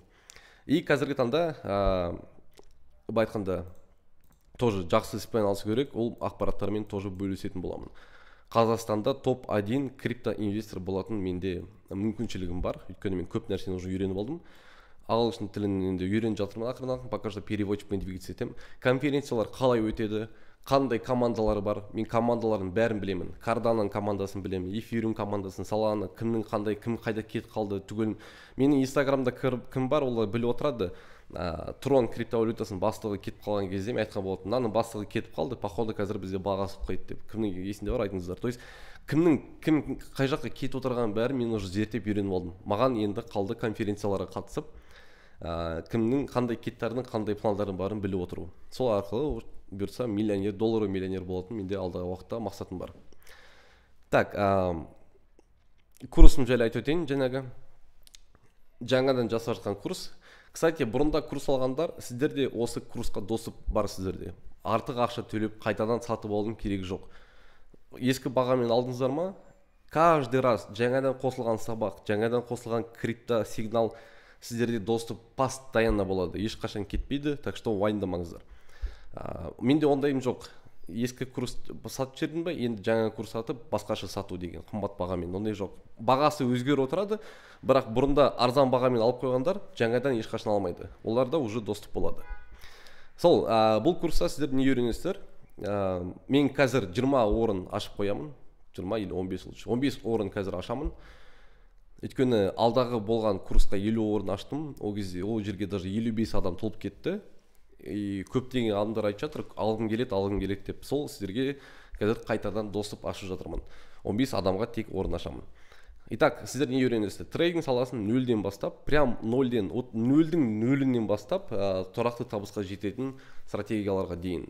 Speaker 1: и қазіргі таңда ә, былай айтқанда тоже жақсы іспен айналысу керек ол ақпараттармен тоже бөлісетін боламын қазақстанда топ один криптоинвестор болатын менде мүмкіншілігім бар өйткені мен көп нәрсені уже үйреніп алдым ағылшын тілін енді үйреніп жатырмын ақырын ақырын пока что переводчикпен двигаться етемін конференциялар қалай өтеді қандай командалар бар мен командалардың бәрін білемін карданың командасын білемін эфириум командасын саланы кімнің қандай кім қайда кетіп қалды түгелін менің инстаграмда кім бар олар біліп отырады ә, трон криптовалютасының бастығы кетіп қалған кезде мен айтқан болатынмын мынаның бастығы кетіп қалды походу қазір бізде баға құлайды деп кімнің есінде бар айтыңыздар то есть кімнің кім қай жаққа кетіп отырғанын бәрін мен уже зерттеп үйреніп алдым маған енді қалды конференцияларға қатысып ә, кімнің қандай киттардың қандай пландардың барын біліп отыру сол арқылы бұйыртса миллионер доллар миллионер болатын менде алдағы уақытта мақсатым бар так ә, курсым жайлы айтып өтейін жаңағы жаңадан жасап жатқан курс кстати бұрында курс алғандар сіздерде осы курсқа досып бар сіздерде артық ақша төлеп қайтадан сатып алудың керегі жоқ ескі бағамен алдыңыздар ма каждый раз жаңадан қосылған сабақ жаңадан қосылған крипто сигнал сіздерде доступ постоянно болады ешқашан кетпейді так что уайымдамаңыздар ә, менде ондайым жоқ ескі курс сатып жібердім ба енді жаңа курс сатып басқаша сату деген қымбат бағамен ондай жоқ бағасы өзгеріп отырады бірақ бұрында арзан бағамен алып қойғандар жаңадан ешқашан алмайды оларда уже доступ болады сол ә, бұл курста сіздер не үйренесіздер ә, мен қазір 20 орын ашып қоямын 20 или 15 лучше 15 орын қазір ашамын өйткені алдағы болған курсқа елу орын аштым ол кезде ол жерге даже елу бес адам толып кетті и көптеген адамдар айтып жатыр алғым келеді алғым келеді деп сол сіздерге қазір қайтадан доступ ашып жатырмын 15 адамға тек орын ашамын итак сіздер не үйренесіздер трейдинг саласын нөлден бастап прям нөлден вот нөлдің нөлінен бастап ә, тұрақты табысқа жететін стратегияларға дейін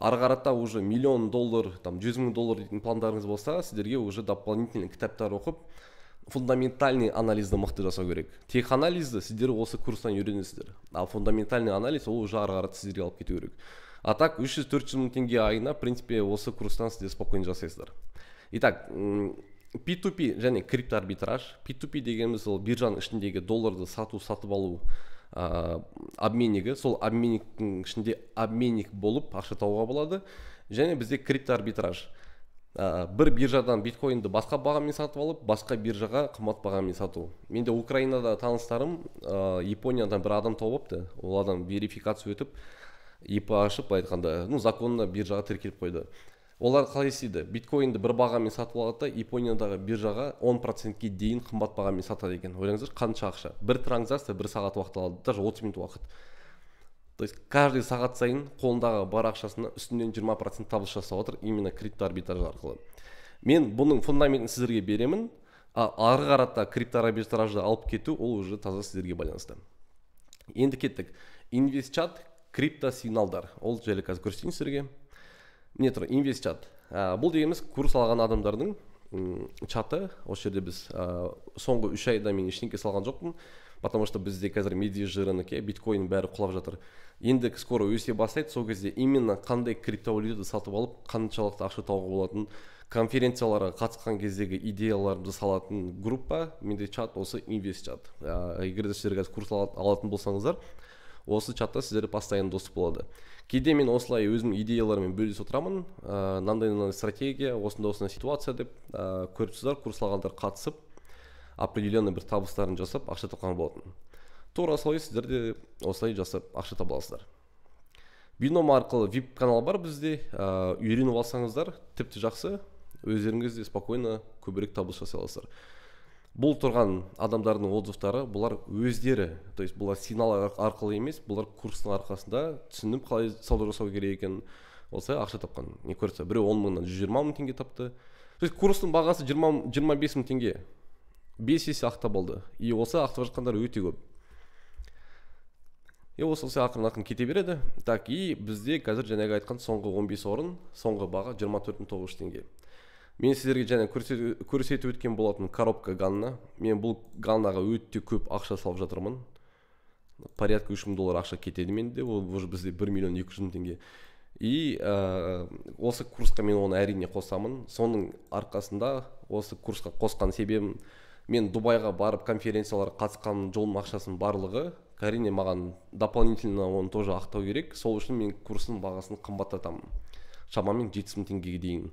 Speaker 1: ары қарата уже миллион доллар там жүз мың доллар дейтін пландарыңыз болса сіздерге уже дополнительный кітаптар оқып фундаментальный анализді мықты жасау керек Тех анализді сіздер осы курстан үйренесіздер ал фундаментальный анализ ол уже ары қарата сіздерге алып кету керек а так үш жүз төрт жүз мың теңге айына в принципе осы курстан сіздер спокойно жасайсыздар итак P2P және криптоарбитраж P2P дегеніміз ол биржаның ішіндегі долларды сату сатып алу ә, обменнигі сол обменниктің ішінде обменник болып ақша табуға болады және бізде криптоарбитраж ә, бір биржадан биткоинді басқа бағамен сатып алып басқа биржаға қымбат бағамен сату менде украинада таныстарым ә, япониядан бір адам тауыпты ол адам верификация өтіп ип ашып былай айтқанда ну законно биржаға тіркеліп қойды олар қалай істейді биткоинді бір бағамен сатып алады да япониядағы биржаға 10 процентке дейін қымбат бағамен сатады екен ойлаңыздаршы қанша ақша бір транзакция бір сағат уақыт алады даже отыз минут уақыт то есть каждый сағат сайын қолындағы бар ақшасына үстінен 20 процент табыс жасап жатыр именно крипто арбитраж арқылы мен бұның фундаментін сіздерге беремін ал ары қарата крипто арбитражды алып кету ол уже таза сіздерге байланысты енді кеттік инвестчат крипто сигналдар ол жайлы қазір көрсетейін сіздерге міне тұр инвестчат ә, бұл дегеніміз курс алған адамдардың чаты осы жерде біз ә, соңғы үш айда мен ештеңке салған жоқпын потому что бізде қазір медвежий рынок иә биткоин бәрі құлап жатыр енді скоро өсе бастайды сол кезде именно қандай криптовалюта сатып алып қаншалықты ақша тауға болатын конференцияларға қатысқан кездегі идеяларымды салатын группа менде чат осы инвест чат ә, егер де сіздер қазір курс алатын болсаңыздар осы чатта сіздер постоянно дос болады кейде мен осылай өзім идеяларыммен бөлісіп отырамын мынандай мынандай мынандай стратегия осындай осындай ситуация деп ә, көріп тұрсыздар курс алғандар қатысып определенный бір табыстарын жасап ақша тапқан болатын тура солай сіздер де осылай жасап ақша таба аласыздар бином арқылы вип канал бар бізде ә, үйреніп алсаңыздар тіпті жақсы өздеріңіз де спокойно көбірек табыс жасай аласыздар бұл тұрған адамдардың отзывтары бұлар өздері то есть бұлар сигнал арқылы емес бұлар курстың арқасында түсініп қалай сауда жасау керек екенін осылай ақша тапқан не көрсе біреу он мыңнан жүз жиырма мың теңге тапты то есть курстың бағасы жиырма жиырма бес мың теңге бес есе ақтап алды и осы ақтап жатқандар өте көп и осы осылай ақырын ақырын кете береді так и бізде қазір жаңағы айтқан соңғы 15 орын соңғы баға 24900 теңге мен сіздерге және көрсетіп өткен болатын коробка ганна мен бұл ганнаға өте көп ақша салып жатырмын порядка үш мың доллар ақша кетеді менде ол уже бізде бір миллион екі жүз мың теңге и ә, осы курсқа мен оны әрине қосамын соның арқасында осы курсқа қосқан себебім мен дубайға барып конференцияларға қатысқан жолым ақшасының барлығы әрине маған дополнительно оны тоже ақтау керек сол үшін мен курстың бағасын қымбаттатамын шамамен жетпіс мың теңгеге дейін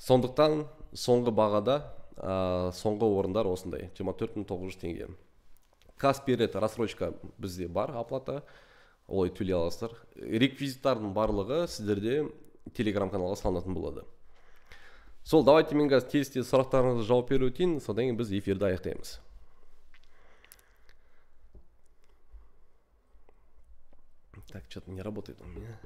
Speaker 1: сондықтан соңғы бағада ә, соңғы орындар осындай жүз теңге каспи ред рассрочка бізде бар оплата олай төлей аласыздар реквизиттардың барлығы сіздерде телеграм каналға салынатын болады сол давайте мен қазір тез тез сұрақтарыңызға жауап беріп өтейін содан кейін біз эфирді аяқтаймыз Так, что-то не работает у меня.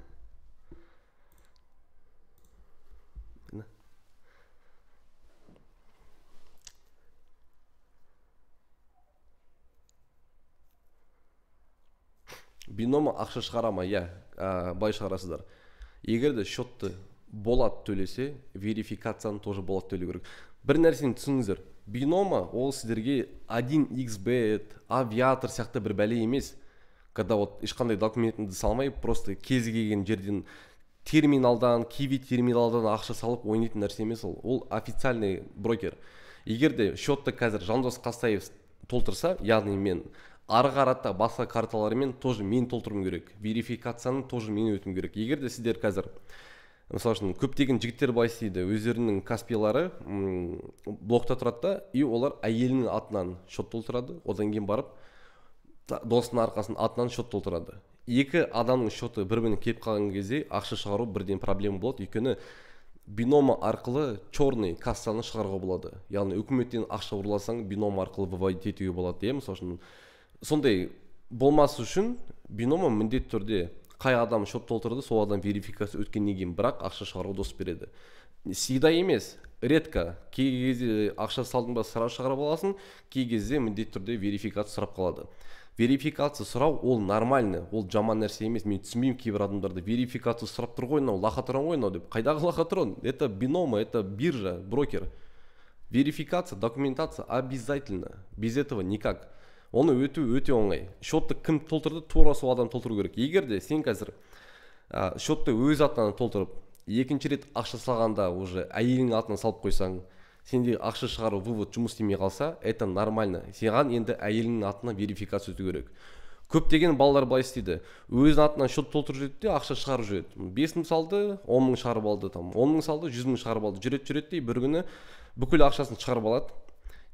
Speaker 1: бинома ақша шығара ма иә былай шығарасыздар егер де счетты болат төлесе верификацияны тоже болат төлеу керек бір нәрсені түсініңіздер бинома ол сіздерге 1xbet авиатор сияқты бір бәле емес когда вот ешқандай документіңді салмай просто кез келген жерден терминалдан киви терминалдан ақша салып ойнайтын нәрсе емес ол ол официальный брокер егер де счетты қазір жандос қастаев толтырса яғни мен ары қарата басқа карталармен тоже мен толтыруым керек верификацияны тоже мен өтім керек егер де сіздер қазір мысалы үшін көптеген жігіттер былай істейді өздерінің каспилары блокта тұрады да и олар әйелінің атынан счет толтырады одан кейін барып достың арқасын атынан счет толтырады екі адамның счеты бір біріне келіп қалған кезде ақша шығару бірден проблема болады өйткені бинома арқылы черный кассаны шығаруға болады яғни үкіметтен ақша ұрласаң бином арқылы выводить етуге болады иә мысалы үшін сондай болмас үшін бинома міндетті түрде қай адам счет толтырды сол адам верификация өткеннен кейін бірақ ақша шығаруға дос береді всегда емес редко кей кезде ақша салдың ба сразу шығарып аласың кей кезде міндетті түрде верификация сұрап қалады верификация сұрау ол нормально ол жаман нәрсе емес мен түсінбеймін кейбір адамдарды верификация сұрап тұр ғой мынау лохотрон ғой мынау деп қайдағы лохотрон это бинома это биржа брокер верификация документация обязательно без этого никак оны өту өте оңай счетты кім толтырды тура сол адам толтыру керек егер де сен қазір ә, счетты өз атынан толтырып екінші рет ақша салғанда уже әйеліңнің атынан салып қойсаң сенде ақша шығару вывод жұмыс істемей қалса это нормально саған енді әйеліңнің атына верификация өту керек көптеген балалар былай істейді өзінің атынан счет толтырып жүреді де ақша шығарып жүреді бес мың салды он мың шығарып алды там он мың салды жүз мың шығарып алды жүреді жүреді де бір күні бүкіл ақшасын шығарып алады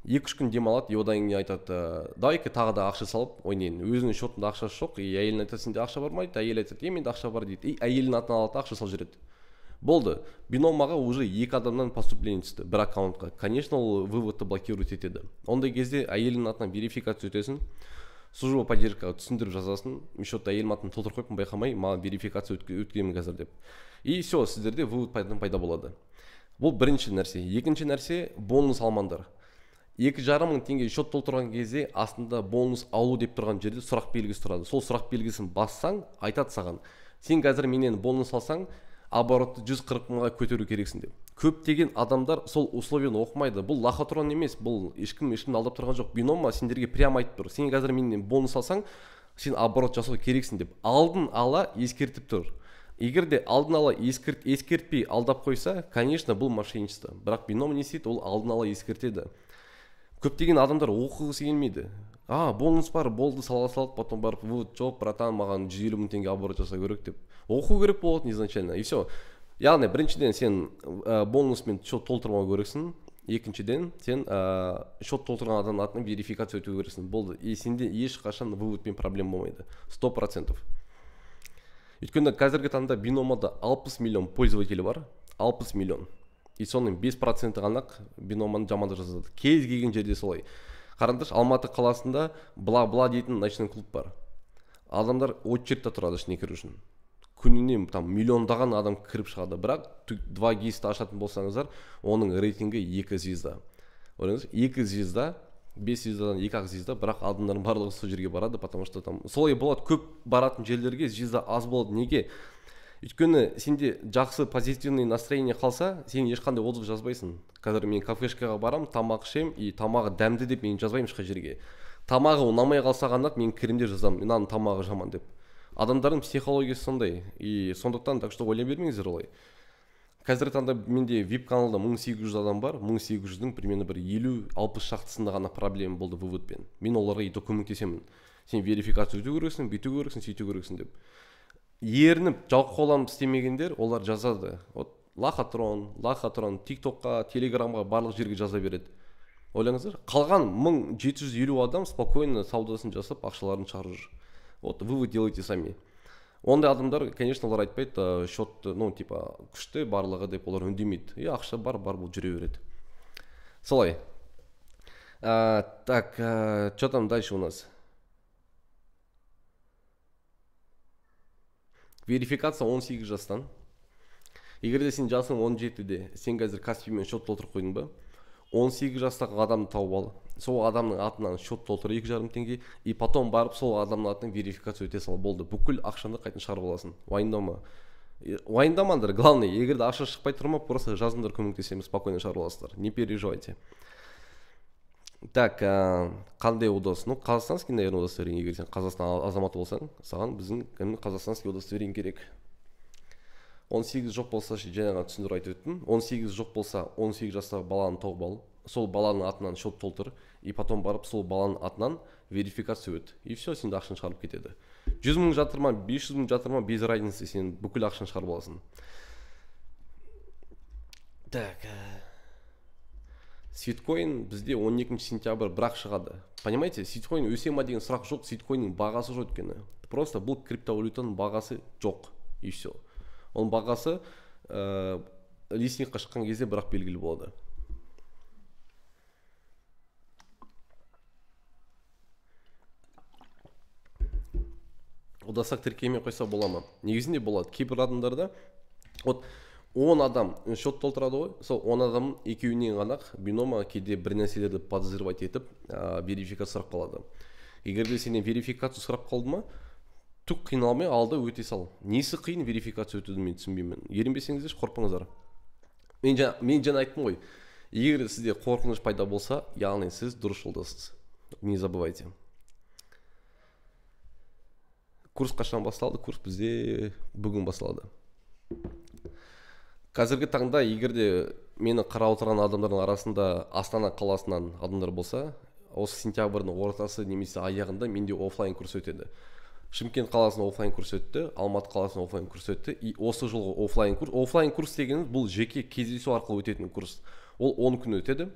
Speaker 1: екі үш күн демалады и одан кейін айтады «Э, давай тағы да ақша салып ойнайын өзінің счетында ақшасы жоқ и әйеліне айтады сенде ақша бар ма дейді әйелі айтады е менде ақша бар дейді и әйелінің атынан алады ақша салып жүреді болды биномаға уже екі адамнан поступление түсті бір аккаунтқа конечно ол выводты блокировать етеді ондай кезде әйелінің атынан верификация өтесің служба поддержкаға түсіндіріп жазасың мен че то атын толтырып қойыппын байқамай маған верификация өткенмін қазір деп и все сіздерде вывод пайда болады бұл бірінші нәрсе екінші нәрсе бонус алмаңдар екі жарым мың теңге счет толтырған кезде астында бонус алу деп тұрған жерде сұрақ белгісі тұрады сол сұрақ белгісін бассаң айтады саған сен қазір менен бонус алсаң оборотты жүз қырық мыңға көтеру керексің деп көптеген адамдар сол условияны оқымайды бұл лохотрон емес бұл ешкім ешкімді алдап тұрған жоқ бинома сендерге прямо айтып тұр сен қазір менен бонус алсаң сен оборот жасау керексің деп алдын ала ескертіп тұр егер де алдын ала ескерт, ескертпей алдап қойса конечно бұл мошенничество бірақ бином не істейді ол алдын ала ескертеді көптеген адамдар оқығысы келмейді а бонус бар болды сала салады потом барып вот жоқ братан маған жүз елу мың теңге оборот жасау керек деп оқу керек болатын изначально и все яғни біріншіден сен ә, бонуспен счет толтырмау керексің екіншіден сен ә, счет толтырған адамның атынан верификация өту керексің болды и сенде ешқашан выводпен проблема болмайды сто процентов өйткені қазіргі таңда биномада алпыс миллион пользователі бар Алпыс миллион и соның бес проценті ғана биноманы жамандап жазады кез келген жерде солай қараңдаршы алматы қаласында бла бла дейтін ночной клуб бар адамдар очередьте тұрады ішіне кіру үшін күніне там миллиондаған адам кіріп шығады бірақ два гисті ашатын болсаңыздар оның рейтингі екі звезда ойлаңыз екі звезда бес звездадан екі ақ звезда бірақ адамдардың барлығы сол жерге барады потому что там солай болады көп баратын жерлерге звезда аз болады неге өйткені сенде жақсы позитивный настроение қалса сен ешқандай отзыв жазбайсың қазір мен кафешкаға барам, тамақ ішемін и тамағы дәмді деп мен жазбаймын ешқай жерге тамағы ұнамай қалса ғана мен де жазамын мынаның тамағы жаман деп адамдардың психологиясы сондай и сондықтан так что ойлай бермеңіздер олай қазіргі таңда менде вип каналда 1800 адам бар 1800-дің примерно бір елу алпыс шақтысында ғана проблема болды выводпен мен оларға и көмектесемін сен верификация өту керексің бүйту керексің сөйту керексің деп ерініп жалқауланып істемегендер олар жазады вот лахатрон лахатрон тик токқа телеграмға барлық жерге жаза береді ойлаңыздар қалған мың жеті жүз елу адам спокойно саудасын жасап ақшаларын шығарып жүр вот вывод делайте сами ондай адамдар конечно олар айтпайды счет ну типа күшті барлығы деп олар үндемейді и ақша бар бар болып жүре береді солай а, так что там дальше у нас верификация 18 жастан егер де сенің жасың он жетіде сен қазір каспимен счет толтырып қойдың ба 18 жастағы адамды тауып ал сол адамның атынан счет толтыр екі жарым теңге и потом барып сол адамның атынан верификация өте сал болды бүкіл ақшаңды қайтын шығарып аласың уайымдама уайымдамаңдар главный егер де ақша шықпай тұр ма просто жазыңдар көмектесеміз спокойно шығарып аласыздар не переживайте так ә, қандай удостоверение ну қазақстанский наверное удостоверение егер сен қазақстан азаматы болсаң саған біздің кәдімгі қазақстанский удостоверение керек 18 жоқ болса ше жаңа түсіндіріп айтып өттім он жоқ болса 18 сегіз жастағы баланы тауып ал сол баланың атынан счет толтыр и потом барып сол баланың атынан верификация өт и все сенде ақшаң шығарып кетеді жүз мың жатыр ма бес жүз мың жатыр ма без разницы сен бүкіл ақшаны шығарып аласың так э, ситкоин бізде 12 екінші сентябрь бірақ шығады понимаете ситкоин өсе ма деген сұрақ жоқ ситкоиннің бағасы жоқ өйткені просто бұл криптовалютаның бағасы жоқ и все оның бағасы ә, листингқа шыққан кезде бірақ белгілі болады одақтастық тіркемей қойса бола ма негізінде болады кейбір адамдарда вот он адам счет толтырады ғой сол он адам екеуінен ғана бинома кейде бір нәрселерді подозревать етіп ә, верификация сұрап қалады егер де сенен верификация сұрап қалды ма түк қиналмай алды өте сал несі қиын верификация өтуді мен түсінбеймін ерінбесеңіздерші қорықпаңыздар мен жаңа мен жаңа айттым ғой егер сізде қорқыныш пайда болса яғни сіз дұрыс жолдасыз не забывайте курс қашан басталды курс бізде бүгін басталды қазіргі таңда егер де мені қарап отырған адамдардың арасында астана қаласынан адамдар болса осы сентябрьдің ортасы немесе аяғында менде офлайн курс өтеді шымкент қаласында офлайн курс өтті алматы қаласында офлайн курс өтті и осы жылғы офлайн курс офлайн курс дегеніміз бұл жеке кездесу арқылы өтетін курс ол 10 күн өтеді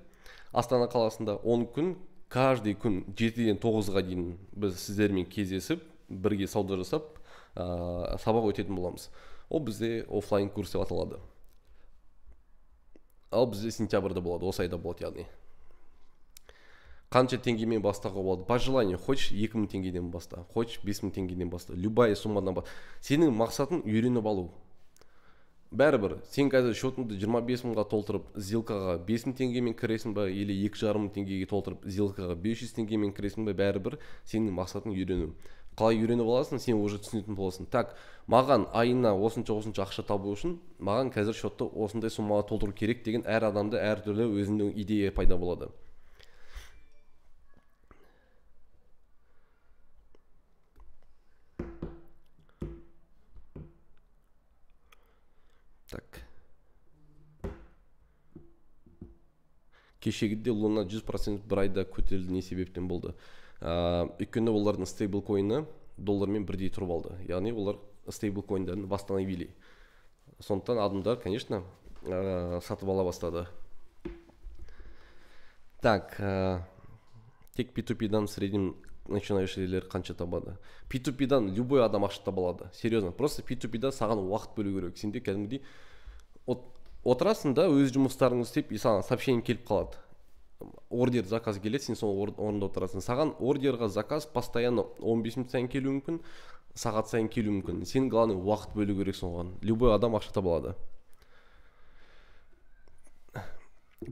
Speaker 1: астана қаласында 10 күн каждый күн жетіден тоғызға дейін біз сіздермен кездесіп бірге сауда жасап ә, сабақ өтетін боламыз ол бізде оффлайн курс деп аталады ал бізде сентябрьда болады осы айда болады яғни қанша теңгемен бастауға болады по желанию хочешь екі мың теңгеден баста хочешь бес мың теңгеден баста любая суммадан баста сенің мақсатың үйреніп алу бәрібір сен қазір счетыңды 25 бес мыңға толтырып сделкаға бес мың теңгемен кіресің ба или екі жарым мың теңгеге толтырып сделкаға 500 жүз теңгемен кіресің ба бәрібір сенің мақсатың үйрену қалай үйреніп аласың сен уже түсінетін боласың так маған айына осынша осынша ақша табу үшін маған қазір счетты осындай суммаға толтыру керек деген әр адамда әртүрлі өзінің идея пайда болады так луна луна 100% бір айда көтерілді не себептен болды ә, өйткені олардың стейбл коины доллармен бірдей тұрып алды яғни олар стейбл стейблкоиндарын восстановили сондықтан адамдар конечно ә, сатып ала бастады так ә, тек p2p-дан в среднем начинающийлер қанша табады p2p-дан любой адам ақша таба алады серьезно просто p2p-да саған уақыт бөлу керек сенде кәдімгідей отырасың да өз жұмыстарыңды істеп и саған сообщение келіп қалады ордер заказ келеді сен соны орындап отырасың саған ордерға заказ постоянно 15 минут сайын келуі мүмкін сағат сайын келуі мүмкін сен главный уақыт бөлу керексің оған любой адам ақша таба алады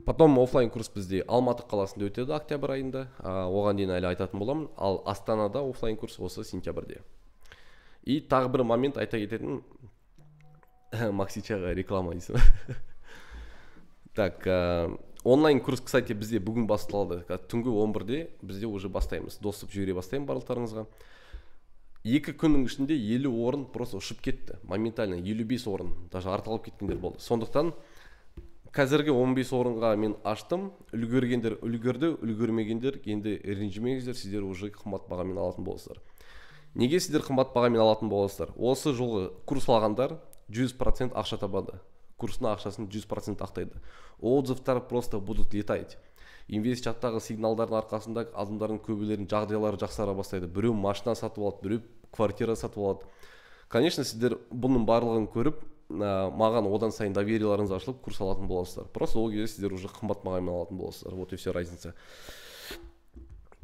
Speaker 1: потом оффлайн курс бізде алматы қаласында өтеді октябрь айында оған дейін әлі айтатын боламын ал астанада оффлайн курс осы сентябрьде и тағы бір момент айта кететін максичаға реклама дейсің так онлайн курс кстати бізде бүгін басталды түнгі он бірде бізде уже бастаймыз доступ жібере бастаймын барлықтарыңызға екі күннің ішінде елу орын просто ұшып кетті моментально елу бес орын даже арталып кеткендер болды сондықтан қазіргі 15 орынға мен аштым үлгергендер үлгерді үлгермегендер енді ренжімеңіздер сіздер уже қымбат бағамен алатын боласыздар неге сіздер қымбат бағамен алатын боласыздар осы жолғы курс алғандар 100% ақша табады курсына ақшасын 100% ақтайды отзывтар просто будут летать инвест чаттағы сигналдардың арқасында адамдардың көбілерінің жағдайлары жақсара бастайды біреу машина сатып алады біреу квартира сатып алады конечно сіздер бұның барлығын көріп маған одан сайын доверияларыңыз ашылып курс алатын боласыздар просто ол кезде сіздер уже қымбат мағамен алатын боласыздар вот и все разница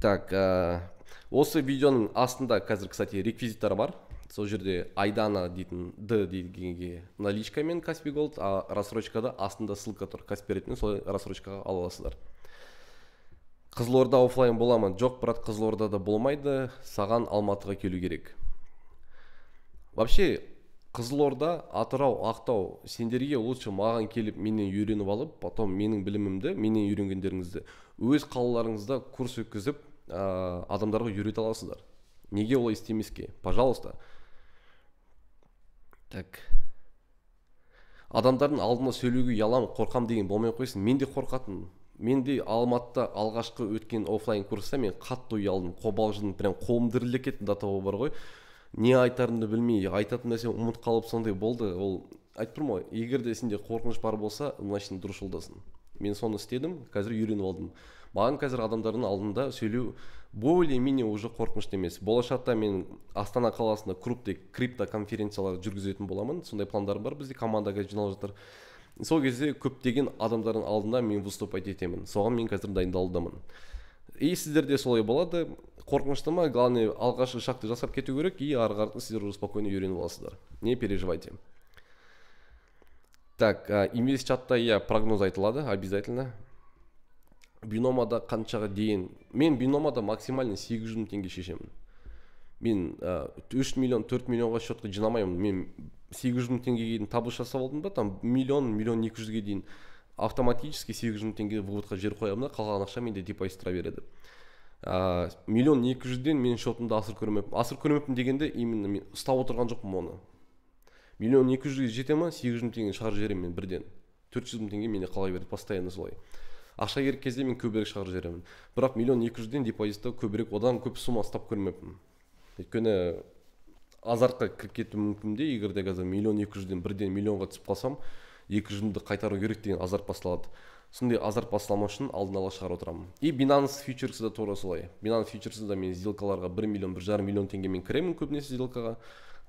Speaker 1: так ә, осы видеоның астында қазір кстати реквизиттар бар сол жерде айдана дейтін д дегенге наличкамен каспи голд а рассрочкада астында ссылка тұр каспи ретінде сол рассрочкаға ала аласыздар қызылорда оффлайн бола ма жоқ брат қызылордада болмайды саған алматыға келу керек вообще қызылорда атырау ақтау сендерге лучше маған келіп менен үйреніп алып потом менің білімімді менен үйренгендеріңізді өз қалаларыңызда курс өткізіп ә, адамдарға үйрете аласыздар неге олай істемеске пожалуйста так адамдардың алдында сөйлеуге ұяламын қорқам деген болмай қойсын мен де қорқатынмын мен де алматыда алғашқы өткен офлайн курста мен қатты ұялдым қобалжыдым прям қолым дірілдеп кетті до того бар ғой не айтарымды білмей айтатын нәрсем ұмытып қалып сондай болды ол айтып тұрмын ғой егер де сенде қорқыныш бар болса значит дұрыс жолдасың мен соны істедім қазір үйреніп алдым маған қазір адамдардың алдында сөйлеу более-менее уже қорқынышты емес болашақта мен астана қаласында крупный крипто конференциялар жүргізетін боламын сондай пландарым бар бізде команда қазір жиналып жатыр сол кезде көптеген адамдардың алдында мен выступать етемін соған мен қазір дайындалудамын и сіздерде солай болады қорқынышты ма главное алғашқы шақты жасап кету керек и ары қарата сіздер уже спокойно үйреніп аласыздар не переживайте так инвест чатта иә прогноз айтылады обязательно биномада қаншаға дейін мен биномада максимально сегіз жүз мың теңге шешемін мен үш миллион төрт миллионға счетқа жинамаймын мен сегіз жүз мың теңгеге дейін табыс жасап алдым ба там миллион миллион екі жүзге дейін автоматически сегіз жүз мың теңге выводқа жіберіп қоямын да қалған ақша менде депозит тұра береді ә, миллион екі жүзден мен счетымды асыр көрмеппін асыр көрмеппін дегенде именно мен ұстап отырған жоқпын оны миллион екі жүзге жете ма сегіз жүз мың теңгені шығарып жіберемін мен бірден төрт жүз мың теңге менде қала береді постоянно солай ақша керек кезде мен көбірек шығарып жіберемін бірақ миллион екі жүзден депозитті көбірек одан көп сумма ұстап көрмеппін өйткені азартқа кіріп кетуі мүмкін де егер де қазір миллион екі жүзден бірден миллионға түсіп қалсам екі жүзімді қайтару керек деген азарт басталады сондай азарт басталмас үшін алдын ала шығарып отырамын и бинанс фьючерсі да тура солай бинанс да мен сделкаларға бір миллион бір жарым миллион теңгемен кіремін көбінесе сделкаға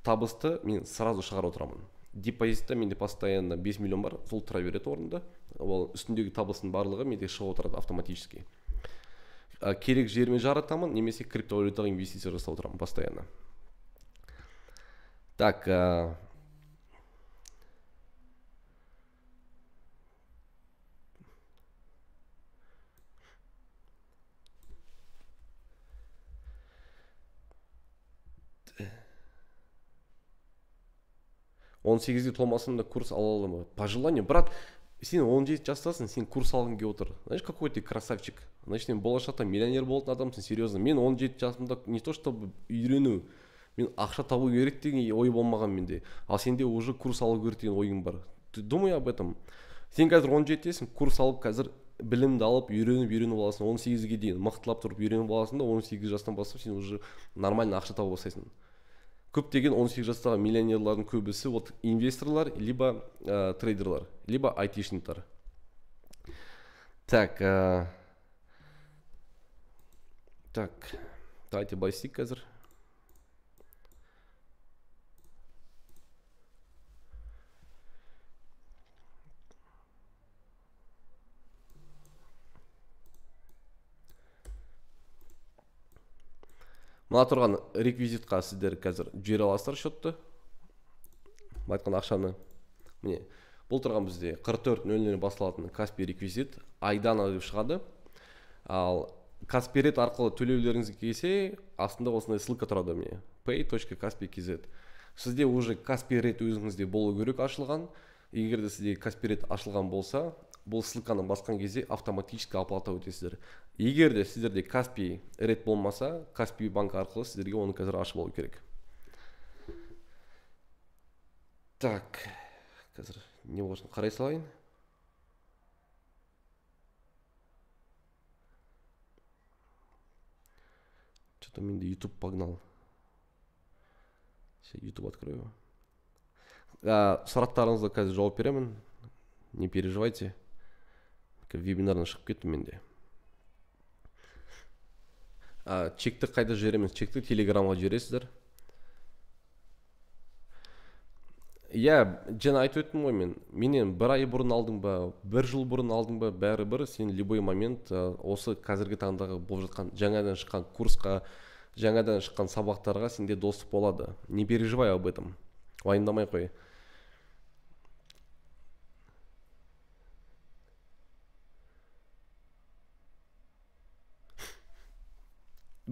Speaker 1: табысты мен сразу шығарып отырамын депозитта менде постоянно 5 миллион бар сол тұра береді орнында ол үстіндегі табысының барлығы менде шығып отырады автоматически керек жеріме жаратамын немесе криптовалютаға инвестиция жасап отырамын постоянно так он сегізге толмасам да курс ала аламын по желанию брат сен он жеті жастасың сен курс алғың келіп отыр знаешь какой ты красавчик значит сен болашақта миллионер болатын адамсың серьезно мен он жеті жасымда не то чтобы үйрену мен ақша табу керек деген ой болмаған менде ал сенде уже курс алу керек деген ойың бар ты думай об этом сен қазір он жетідесің курс алып қазір білімді алып үйреніп үйреніп аласың он сегізге дейін мықтылап тұрып үйреніп аласың да он сегіз жастан бастап сен уже нормально ақша таба бастайсың көптеген 18 жастағы миллионерлардың көбісі вот инвесторлар либо ә, трейдерлар либо айтишниктар так ә, так давайте байсик қазір мына тұрған реквизитқа сіздер қазір жібере аласыздар счетты былай айтқанда ақшаны міне бұл тұрған бізде 44 төрт нөлден басталатын каспи реквизит айдана деп шығады ал каспирет арқылы төлеулеріңіз келсе астында осындай ссылка тұрады міне pay точка каспи kz сізде уже Каспи рет өзіңізде болу керек ашылған егер де сізде рет ашылған болса бұл ссылканы басқан кезде автоматически оплата өтесіздер егер де сіздерде каспи рет болмаса каспи банк арқылы сіздерге оны қазір ашып алу керек так қазір не болған қарай салайын че то менде ютуб погнал сейчас ютуб открою а, сұрақтарыңызға қазір жауап беремін не переживайте вебинардан шығып кеттім мен де а, чекті қайда жібереміз чекті телеграмға жібересіздер иә жаңа айтып өттім ғой мен менен бір ай бұрын алдың ба бір жыл бұрын алдың ба бәрібір сен любой момент осы қазіргі таңдағы болып жатқан жаңадан шыққан курсқа жаңадан шыққан сабақтарға сенде доступ болады не переживай об этом уайымдамай қой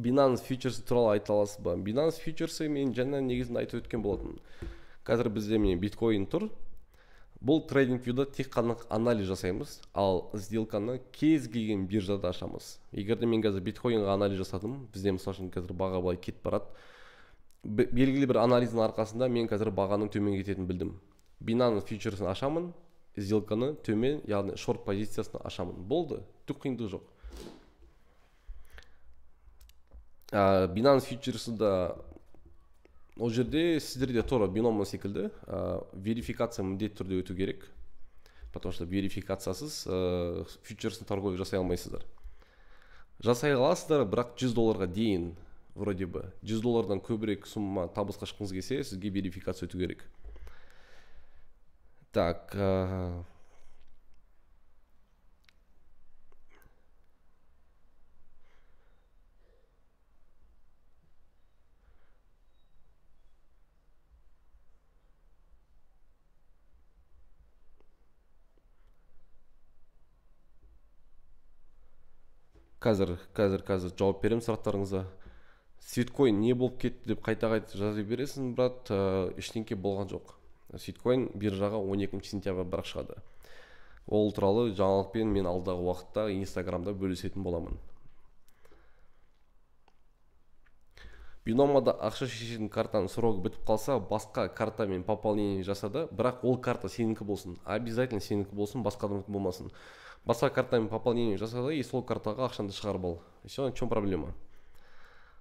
Speaker 1: Binance фьючерсы туралы айта аласыз ба Binance фьючерсы мен жаңа негізінде айтып өткен болатын қазір бізде міне биткоин тұр бұл трейдинг вьюда тек қана анализ жасаймыз ал сделканы кез келген биржада ашамыз егер де мен қазір биткоинға анализ жасадым бізде мысалы үшін қазір баға былай кетіп барады белгілі бір анализдің арқасында мен қазір бағаның төмен кететінін білдім binance фьючерсін ашамын сделканы төмен яғни шорт позициясын ашамын болды түк қиындығы жоқ ә, binance фьючерсында ол жерде сіздерде тура биномо секілді ә, верификация міндетті түрде өту керек потому что верификациясыз ә, фьючерстің торговля жасай алмайсыздар жасай аласыздар бірақ 100 долларға дейін вроде бы 100 доллардан көбірек сумма табысқа шыққыңыз келсе сізге верификация өту керек так қазір қазір қазір жауап беремін сұрақтарыңызға свиткоин не болып кетті деп қайта қайта жаза бересің брат э, ештеңке болған жоқ свиткоин биржаға 12 екінші сентябрь бірақ шығады ол туралы жаңалықпен мен алдағы уақытта инстаграмда бөлісетін боламын биномада ақша шешетін картаның срогы бітіп қалса басқа картамен пополнение жасады, бірақ ол карта сенікі болсын обязательно сенікі болсын басқа адамдікі болмасын басқа картамен пополнение жаса и сол картаға ақшаңды шығарып ал все в чем проблема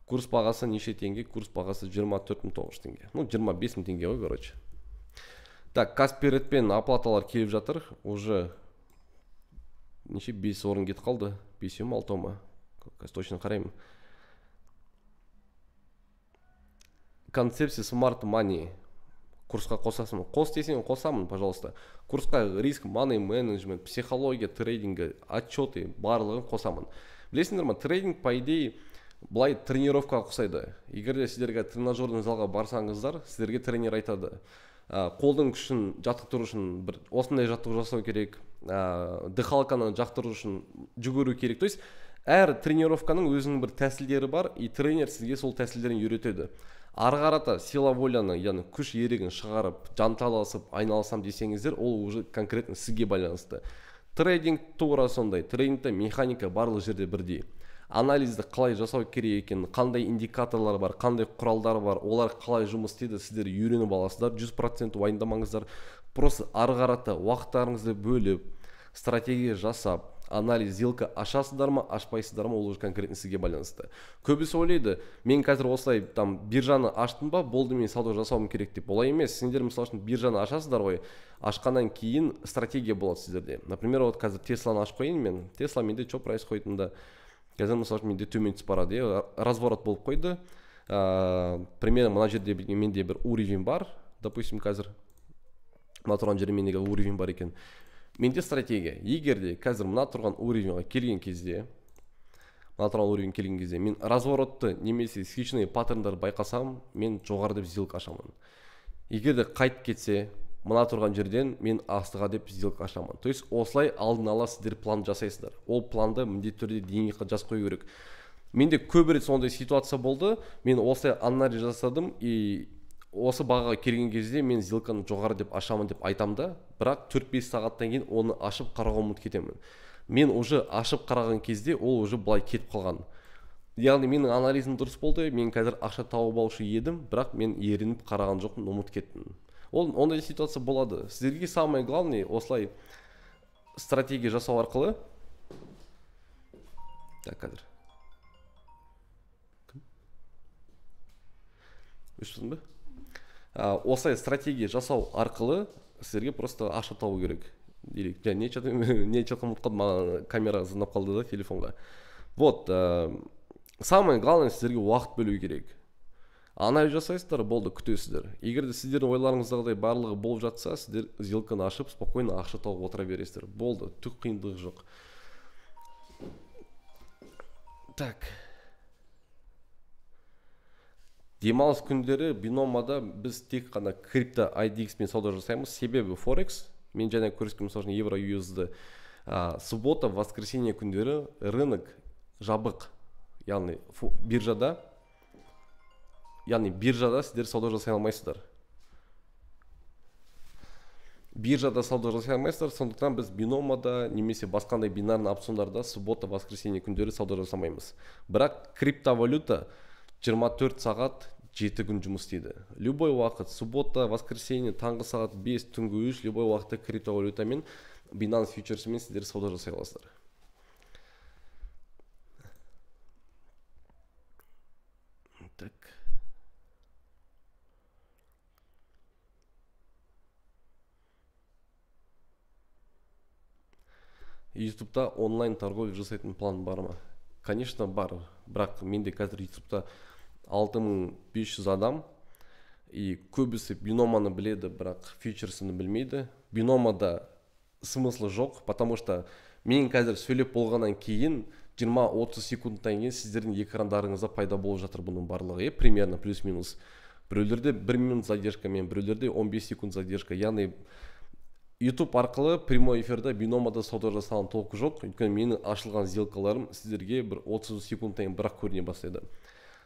Speaker 1: курс бағасы неше теңге курс бағасы 24 мың тоғыз жүз теңге ну жиырма бес мың теңге ғой короче так каспиретпен оплаталар келіп жатыр уже неше бес орын кетіп қалды бесеу ма алтау ма қазір точно қараймын концепция смарт money курсқа қосасың ба қос десең қосамын пожалуйста курсқа риск маней менеджмент психология трейдингі отчеты барлығын қосамын білесіңдер ма трейдинг по идее былай тренировкаға ұқсайды егер де сіздерге тренажерный залға барсаңыздар сіздерге тренер айтады қолдың күшін жаттықтыру үшін бір осындай жаттығу жасау керек ә, дыхалканы жақтыру үшін жүгіру керек то есть әр тренировканың өзінің бір тәсілдері бар и тренер сізге сол тәсілдерін үйретеді ары қарата сила воляны яғни күш ерегін шығарып жанталасып айналысам десеңіздер ол уже конкретно сізге байланысты трейдинг тура сондай трейдингте механика барлық жерде бірдей анализді қалай жасау керек екенін қандай индикаторлар бар қандай құралдар бар олар қалай жұмыс істейді сіздер үйреніп аласыздар 100% процент уайымдамаңыздар просто ары қарата уақыттарыңызды бөліп стратегия жасап анализ сделка ашасыздар ма ашпайсыздар ма ол уже конкретно сізге байланысты көбісі ойлайды мен қазір осылай там биржаны аштым ба болды мен сауда жасауым керек деп олай емес сендер мысалы үшін биржаны ашасыздар ғой ашқаннан кейін стратегия болады сіздерде например вот қазір тесланы ашып қояйын мен тесла менде что мында қазір мысалы үшін менде төмен түсіп барады иә разворот болып қойды ыыы примерно мына жерде менде бір уровень бар допустим қазір мына тұрған жерде менде уровень бар екен менде стратегия егер де қазір мына тұрған уровеньға келген кезде мына тұрған уровень келген кезде мен разворотты немесе свечные паттерндарды байқасам мен жоғары деп сделка ашамын егер де қайтып кетсе мына тұрған жерден мен астыға деп сделка ашамын то есть осылай алдын ала сіздер план жасайсыздар ол планды міндетті түрде дневникқа жазып қою керек менде көп рет сондай ситуация болды мен осылай анализ жасадым и осы бағаға келген кезде мен сделканы жоғары деп ашамын деп айтамын да бірақ 4-5 сағаттан кейін оны ашып қарауға ұмытып кетемін мен уже ашып қараған кезде ол уже былай кетіп қалған яғни менің анализім дұрыс болды мен қазір ақша тауып алушы едім бірақ мен ерініп қараған жоқпын ұмытып кеттім ол ондай ситуация болады сіздерге самое главное осылай стратегия жасау арқылы так қазір ба осылай стратегия жасау арқылы сіздерге просто ақша табу керек не жатып ұмытып қалдым маған камера звондап қалды да телефонға вот ә, самое главное сіздерге уақыт бөлу керек анализ жасайсыздар болды күтесіздер егер де сіздердің ойларыңыздағыдай барлығы болып жатса сіздер сделканы ашып спокойно ақша тауып отыра бересіздер болды түк қиындығы жоқ так демалыс күндері биномада біз тек қана крипто IDX мен сауда жасаймыз себебі форекс мен және көрсеткен мысалы үшін евро юзды ә, суббота воскресенье күндері рынок жабық яғни биржада яғни биржада сіздер сауда жасай алмайсыздар биржада сауда жасай алмайсыздар сондықтан біз биномада немесе басқандай бинарный опциондарда суббота воскресенье күндері сауда жасамаймыз бірақ криптовалюта 24 сағат жеті күн жұмыс істейді любой уақыт суббота воскресенье таңғы сағат бес түнгі үш любой уақытта криптовалютамен бинанс фьючерсімен сіздер сауда жасай аласыздар так ютубта онлайн торговля жасайтын план бар ма конечно бар бірақ менде қазір ютубта 6500 адам и көбісі биноманы біледі бірақ фьючерсіні білмейді биномада смысл жоқ потому что мен қазір сөйлеп болғаннан кейін 20-30 секундтан кейін сіздердің экрандарыңызда пайда болып жатыр бұның барлығы иә примерно плюс минус біреулерде бір минут задержкамен біреулерде 15 секунд задержка яғни YouTube арқылы прямой эфирде биномада сауда жасаған толқы жоқ өйткені менің ашылған сделкаларым сіздерге бір 30 секундтан кейін бірақ көріне бастайды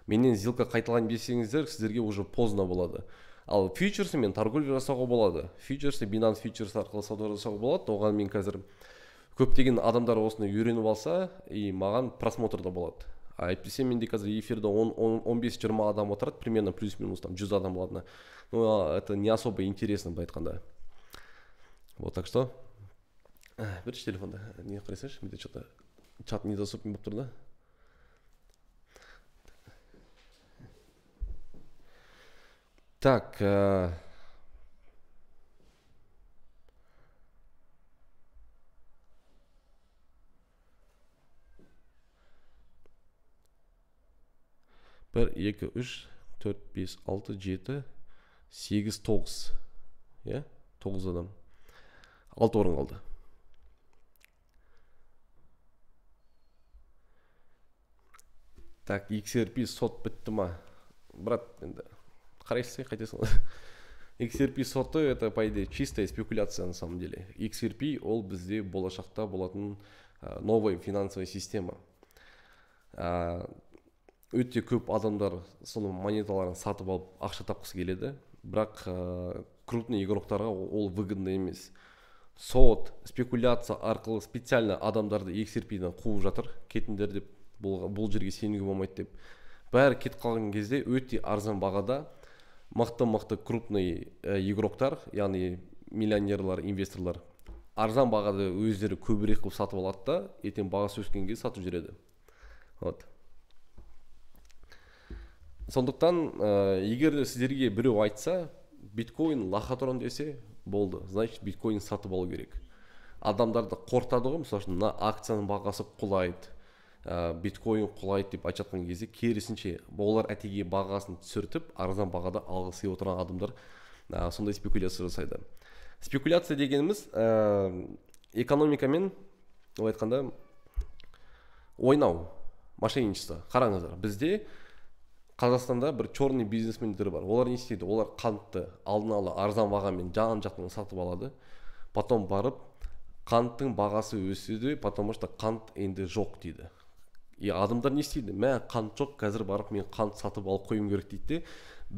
Speaker 1: менен сделка қайталайын десеңіздер сіздерге уже поздно болады ал фьючерсімен торговля жасауға болады фьючерсы бинанс фьючерс арқылы сауда жасауға болады оған мен қазір көптеген адамдар осыны үйреніп алса и маған да болады әйтпесе менде қазір эфирде он он бес жиырма адам отырады примерно плюс минус там жүз адам ладно но это не особо интересно былай айтқанда вот так что э, берші телефонды не қарай салшы менде что то чат недоступен болып тұр да Так. Э... бір екі үш төрт бес алты жеті сегіз тоғыз иә тоғыз адам алты орын қалды так xrp сот бітті ма брат енді қарайсыз қайтесің xrp сорты это по идее чистая спекуляция на самом деле xrp ол бізде болашақта болатын ә, новый финансовая система ә, өте көп адамдар соны монеталарын сатып алып ақша тапқысы келеді бірақ ә, крупный игроктарға ол выгодно емес сот спекуляция арқылы специально адамдарды xrp-дан қуып жатыр кетіңдер деп бұл, бұл жерге сенуге болмайды деп бәрі кетіп қалған кезде өте арзан бағада мықты мықты крупный э, игроктар яғни миллионерлар инвесторлар арзан бағада өздері көбірек қылып сатып алады да ертең бағасы өскен кезде сатып жібереді вот сондықтан ә, егер сіздерге біреу айтса биткоин лохотрон десе болды значит биткоин сатып алу керек адамдарды қорқытады ғой мысалы үшін мына акцияның бағасы құлайды ә, биткоин құлайды деп айтып жатқан кезде керісінше олар әтеге бағасын түсіртіп арзан бағада алғысы келіп отырған адамдар ә, сондай спекуляция жасайды спекуляция дегеніміз ә, экономикамен былай айтқанда ойнау мошенничество қараңыздар бізде қазақстанда бір черный бизнесмендер бар олар не істейді олар қантты алдын ала арзан бағамен жан жақтан сатып алады потом барып қанттың бағасы өседі потому что қант енді жоқ дейді и адамдар не істейді мә қант жоқ қазір барып мен қант сатып алып қоюым керек дейді де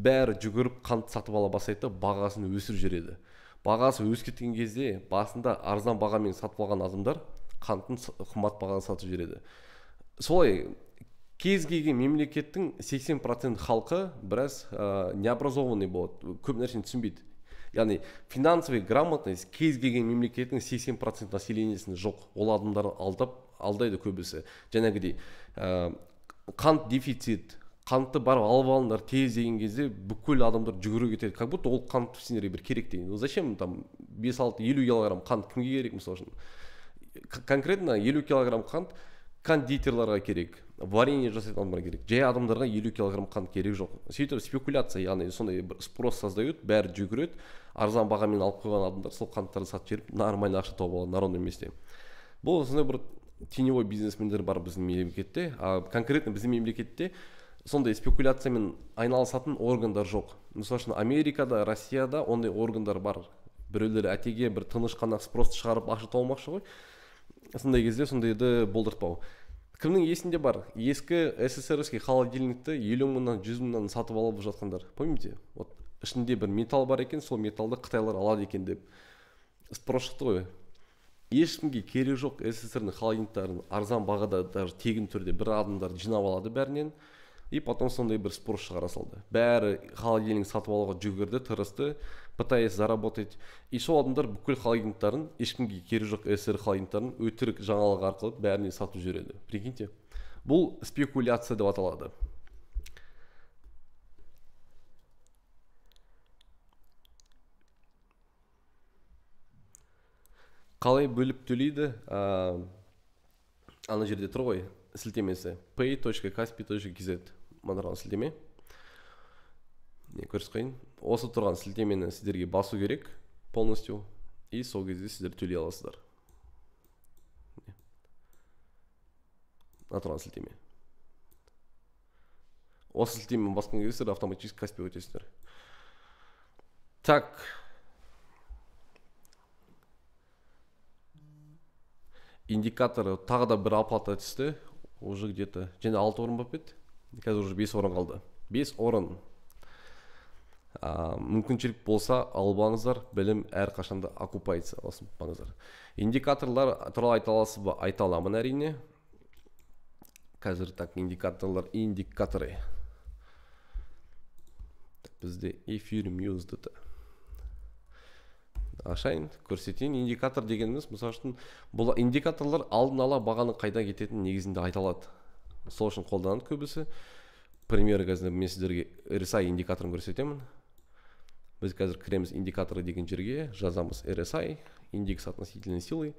Speaker 1: бәрі жүгіріп қант сатып ала бастайды бағасын өсіріп жібереді бағасы өсіп кеткен кезде басында арзан бағамен сатып алған адамдар қантын қымбат бағаға сатып жібереді солай кез келген мемлекеттің 80 процент халқы біраз ә, необразованный болады көп нәрсені түсінбейді яғни финансовый грамотность кез келген мемлекеттің 80 процент населениесінде жоқ ол адамдар алдап алдайды көбісі жаңағыдей ә, қант дефицит қантты барып алып алыңдар тез деген кезде бүкіл адамдар жүгіре кетеді как будто ол қант сендерге бір керек деген зачем там бес алты елу килограмм қант кімге керек мысалы үшін конкретно елу килограмм қант кондитерларға керек варенье жасайтын адамдарға керек жай адамдарға елу килограмм қант керек жоқ сөйтіп спекуляция яғни сондай бір спрос создают бәрі жүгіреді арзан бағамен алып қойған адамдар сол қанттарды сатып жіберіп нормально ақша тауып алады народный месте бұл сондай бір теневой бизнесмендер бар біздің мемлекетте а конкретно біздің мемлекетте сондай спекуляциямен айналысатын органдар жоқ мысалы үшін америкада россияда ондай органдар бар біреулер әтеге бір тыныш қана спрос шығарып ақша тауымақшы ғой сондай кезде сондайды болдыртпау кімнің есінде бар ескі ссрский холодильникті елу мыңнан жүз мыңнан сатып алып жатқандар помните вот ішінде бір металл бар екен сол металлды қытайлар алады екен деп спрос шықты ғой ешкімге керегі жоқ ссср ның арзан бағада даже тегін түрде бір адамдар жинап алады бәрінен и потом сондай бір спрос шығара салды бәрі холодильник сатып алуға жүгірді тырысты пытаясь заработать и сол адамдар бүкіл холодильниктарын ешкімге керегі жоқ ссср холодильниктарын өтірік жаңалық арқылы бәріне сатып жібереді прикиньте бұл спекуляция деп аталады қалай бөліп төлейді ә, ана жерде тұр ғой сілтемесі pay точка каспи точка kz мына сілтеме не көрсетіп осы тұрған сілтемені сіздерге басу керек полностью и сол кезде сіздер төлей аласыздар мына тұрған сілтеме осы сілтемені басқан кезде сіздер автоматически каспиге өтесіздер так индикаторы тағы да бір оплата түсті уже где то және алты орын болып кетті қазір уже бес орын қалды бес орын ә, мүмкіншілік болса алып алыңыздар білім әрқашанда окупается осыны ұмытпаңыздар индикаторлар туралы айта аласыз ба айта аламын әрине қазір так индикаторлар индикаторы бізде эфир мюз ашайын көрсетейін индикатор дегеніміз мысалы үшін бұл индикаторлар алдын ала бағаның қайда кететінін негізінде айта алады сол үшін қолданады көбісі пример қазір мен сіздерге rsi индикаторын көрсетемін біз қазір кіреміз индикаторы деген жерге жазамыз rsi индекс относительной силы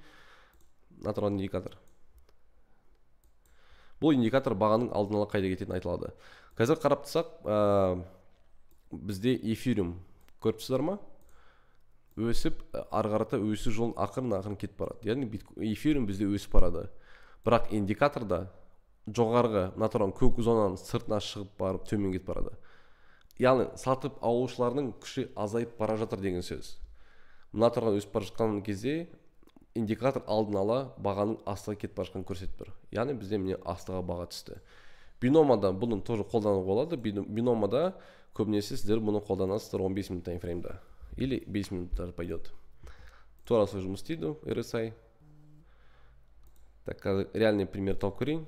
Speaker 1: натуральный индикатор бұл индикатор бағаның алдын ала қайда кететінін айтылады қазір қарап тұрсақ ә, бізде эфириум көріп тұрсыздар ма өсіп ә, ары қарата өсу жолын ақырын ақырын кетіп барады яғни эфириум бізде өсіп барады бірақ индикаторда жоғарғы мына тұрған көк зонаның сыртына шығып барып төмен кетіп барады яғни сатып алушылардың күші азайып бара жатыр деген сөз мына тұрған өсіп бара жатқан кезде индикатор алдын ала бағаның астыға кетіп бара жатқанын көрсетіп тұр яғни бізде міне астыға баға түсті биномада бұны тоже қолдануға болады биномада көбінесе сіздер бұны қолданасыздар 15 бес минут таймфреймда Или бес минут даже пойдет. Тура сложим істейді RSI. Так, э, реальный пример көрейін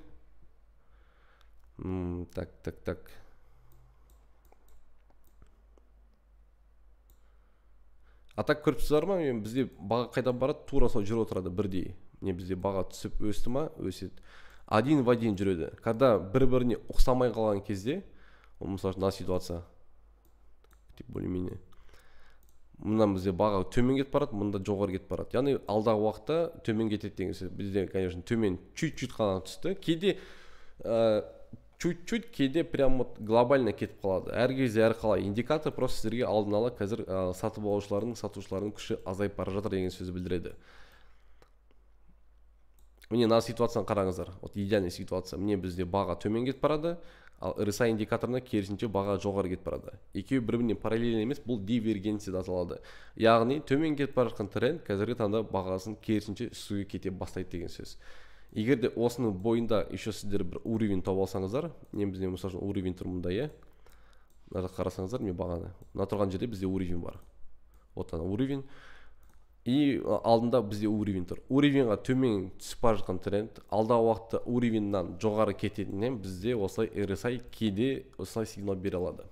Speaker 1: Так, так, так. а так көріп тұрсыздар ма мен бізде баға қайда барады тура сол жүріп отырады бірдей не бізде баға түсіп өсті ма өседі один в один жүреді когда бір біріне ұқсамай қалған кезде мысалы үшін мына ситуация более менее мына бізде баға төмен кетіп барады мында жоғары кетіп барады яғни алдағы уақытта төмен кетеді деген сөз бізде конечно төмен чуть чуть қана түсті кейде ә, э, чуть чуть кейде прям вот глобально кетіп қалады әр кезде әр қалай индикатор просто сіздерге алдын ала қазір ә, сатып алушылардың сатушылардың күші азайып бара жатыр деген сөзді білдіреді міне мына ситуацияны қараңыздар вот идеальный ситуация міне бізде баға төмен кетіп барады ал rsi индикаторына керісінше баға жоғары кетіп барады екеуі бір біріне параллель емес бұл дивергенция деп аталады яғни төмен кетіп бара жатқан тренд қазіргі таңда бағасын керісінше үстіге кете бастайды деген сөз егер де осының бойында еще сіздер бір уровень тауып алсаңыздар мен бізде мысалы үшін уровень тұр мында иә мына қарасаңыздар мен бағаны мына тұрған жерде бізде уровень бар вот уровень и алдында бізде уровень тұр уровеньға төмен түсіп бара жатқан тренд алдағы уақытта уровеньнан жоғары кететінінен бізде осылай rsi кейде осылай сигнал бере алады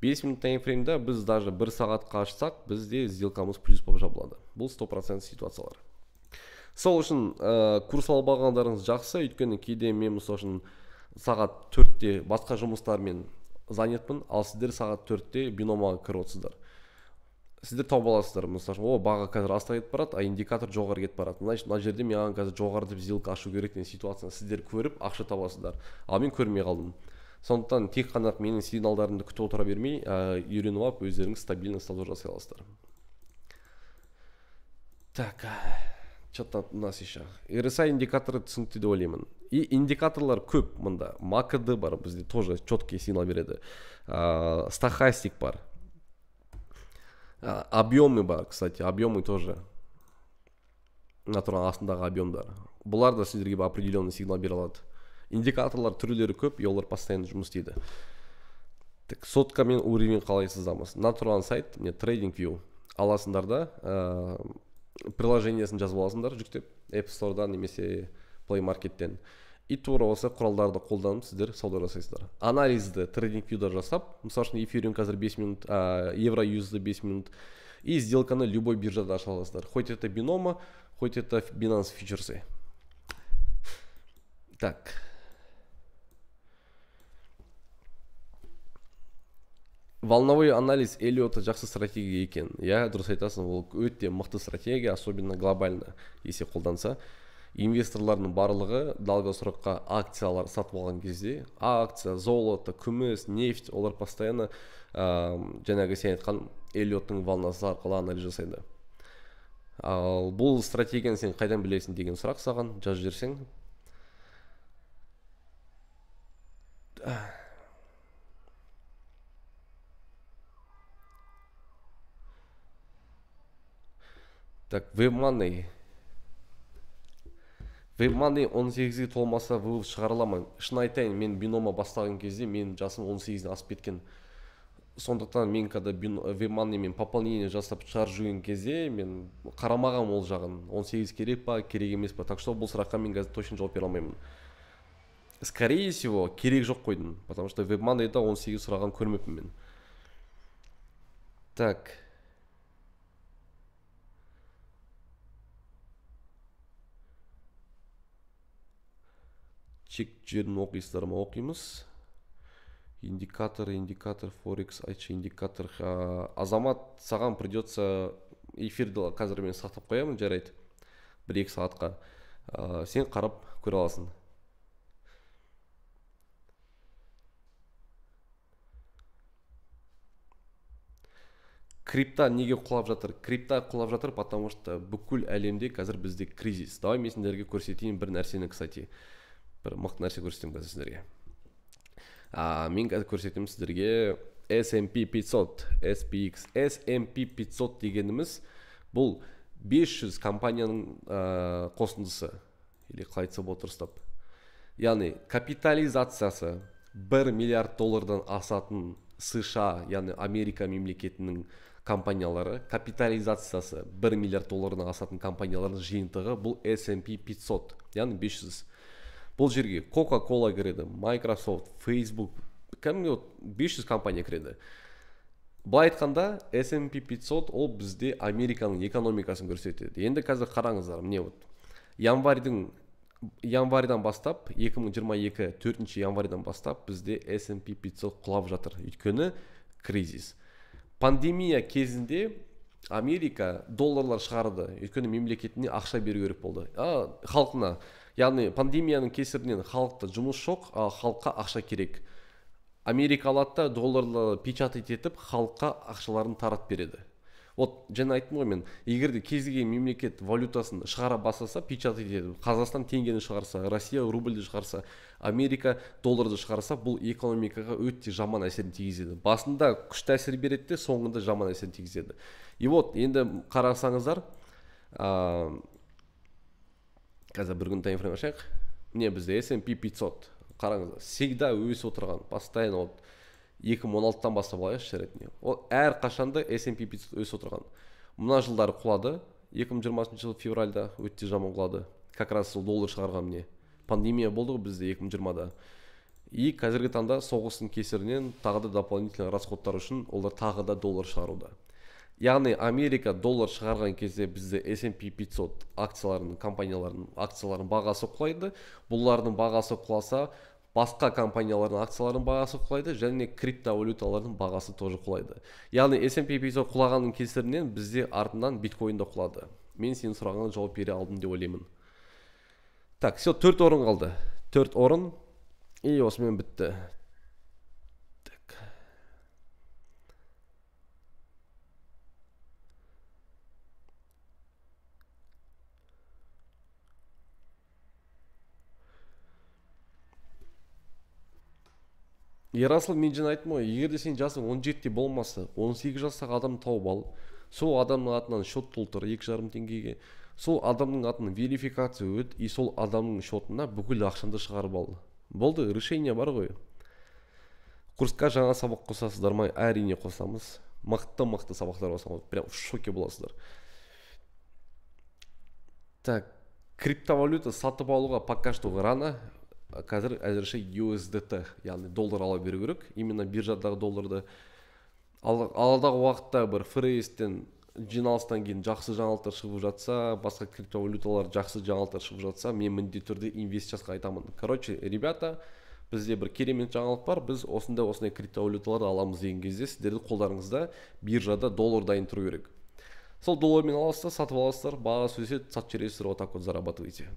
Speaker 1: бес минут таймфреймда біз даже бір сағатқа ашсақ бізде сделкамыз плюс болып жабылады бұл сто процент ситуациялар сол үшін ә, курс алып алғандарыңыз жақсы өйткені кейде мен мысалы үшін сағат төртте басқа жұмыстармен занятпын ал сіздер сағат төртте биномаға кіріп отырсыздар сіздер тауып аласыздар мысалы үшін о баға қазір астына кетіп барады а индикатор жоғары кетіп барады значит мына жерде маған қазір жоғары деп сделка ашу керек деген ситуацияны сіздер көріп ақша табасыздар ал мен көрмей қалдым сондықтан тек қана менің сигналдарымды күтіп отыра бермей ә, үйреніп алып өздеріңіз стабильно ставка жасай аласыздар так че то у нас еще rsi индикаторы түсінікті деп ойлаймын и индикаторлар көп мында макд бар бізде тоже четкий сигнал береді ыыы стахастик бар объемы бар кстати объемы тоже тұрған астындағы объемдар бұлар да сіздерге бір определенный сигнал бере алады индикаторлар түрлері көп и олар постоянно жұмыс істейді так сотка мен уровень қалай сызамыз мына тұрған сайт міне трейдинг view аласыңдар да ә, приложениесін жазып аласыңдар жүктеп app Store-дан немесе play маркеттен и тура осы құралдарды қолданып сіздер сауда жасайсыздар анализді трейдинг жасап мысалы үшін эфириум қазір 5 минут ә, евро юзды 5 минут и сделканы любой биржада аша аласыздар хоть это бинома хоть это бинанс фьючерсы так волновой анализ элиота жақсы стратегия екен иә дұрыс айтасың ол өте мықты стратегия особенно глобально если қолданса инвесторлардың барлығы долгосрокқа сұраққа акциялар сатып алған кезде акция золото күміс нефть олар постоянно ә, жаңағы сен айтқан эллиоттың волнасы арқылы анализ жасайды ал бұл стратегияны сен қайдан білесің деген сұрақ саған жазып жіберсең так веб money вебмани он сегізге толмаса вывод шығара ма шын айтайын мен бинома бастаған кезде менің жасым он сегізден асып кеткен сондықтан мен когда вебманимен пополнение жасап шығарып жүрген кезде мен қарамағам ол жағын 18 керек па керек емес па так что бұл сұраққа мен қазір точно жауап бере алмаймын скорее всего керек жоқ қойдым потому что вебманида сегіз сұраған көрмеппін мен так Чек жерін оқисыздар ма оқимыз индикатор индикатор форекс айтшы индикатор азамат саған придется эфирді қазір мен сақтап қоямын жарайды бір екі сағатқа сен қарап көре аласың крипта неге құлап жатыр крипта құлап жатыр потому что бүкіл әлемде қазір бізде кризис давай мен сендерге көрсетейін бір нәрсені кстати бір мықты нәрсе көрсетемін қазір сіздерге а, мен қазір көрсетемін сіздерге smp 500 spx smp 500 дегеніміз бұл 500 компанияның ә, қосындысы или қалай айтса болады дұрыстап яғни капитализациясы 1 миллиард доллардан асатын сша яғни америка мемлекетінің компаниялары капитализациясы 1 миллиард доллардан асатын компаниялардың жиынтығы бұл S&P 500 яғни 500 бұл жерге кока кола кіреді microsoft facebook кәдімгі бес жүз компания кіреді былай айтқанда smp 500 ол бізде американың экономикасын көрсетеді енді қазір қараңыздар міне вот январьдың январьдан бастап 2022 төртінші январьдан бастап бізде smp 500 құлап жатыр өйткені кризис пандемия кезінде америка долларлар шығарды өйткені мемлекетіне ақша беру керек болды халқына яғни пандемияның кесірінен халықта жұмыс жоқ ал халыққа ақша керек америка алады да долларды печатать етіп халыққа ақшаларын таратып береді вот жаңа айттым ғой мен егер де кез келген мемлекет валютасын шығара бастаса печатать етіп қазақстан теңгені шығарса россия рубльді шығарса америка долларды шығарса бұл экономикаға өте жаман әсерін тигізеді басында күшті әсер береді де соңында жаман әсерін тигізеді и вот енді қарасаңыздар қазір бір күн таймфрейм ашайық міне бізде S&P 500 қараңыз всегда өсіп отырған постоянно вот екі мың он алтыдан бастап алайықшы жарайды ол әрқашанда S&P 500 өсіп отырған мына жылдары құлады 2020 жылы февральда өте жаман құлады как раз сол доллар шығарған міне пандемия болды ғой бізде 2020-да и қазіргі таңда соғыстың кесірінен тағы да дополнительный расходтар үшін олар тағы да доллар шығаруда яғни америка доллар шығарған кезде бізде S&P 500 акцияларының компанияларының акцияларының бағасы құлайды бұлардың бағасы құласа басқа компаниялардың акцияларының бағасы құлайды және криптовалюталардың бағасы тоже құлайды яғни S&P 500 құлағанның кесірінен бізде артынан биткоин да құлады мен сенің сұрағыңа жауап бере алдым деп ойлаймын так все төрт орын қалды төрт орын и осымен бітті ерасыл мен жаңа айттым ғой егер де сенің жасың он жетіде болмаса 18 сегіз жастағы адамды тауып алып сол адамның атынан счет толтыр екі жарым теңгеге сол адамның атынан верификация өт и сол адамның счетына бүкіл ақшаңды шығарып ал болды решение бар ғой курсқа жаңа сабақ қосасыздар ма әрине қосамыз мықты мықты сабақтар қосамыз прям в шоке боласыздар так криптовалюта сатып алуға пока что рано қазір әзірше USDT яғни доллар ала беру керек именно биржадағы долларды алдағы уақытта бір фрейстен жиналыстан кейін жақсы жаңалықтар шығып жатса басқа криптовалюталар жақсы жаңалықтар шығып жатса мен міндетті түрде инвестициясқа айтамын короче ребята бізде бір керемет жаңалық бар біз осында осындай криптовалюталарды аламыз деген кезде сіздердің қолдарыңызда биржада доллар дайын тұру керек сол доллармен аласыздар сатып аласыздар бағасы өседі сатып жібересіздер вот так вот зарабатываете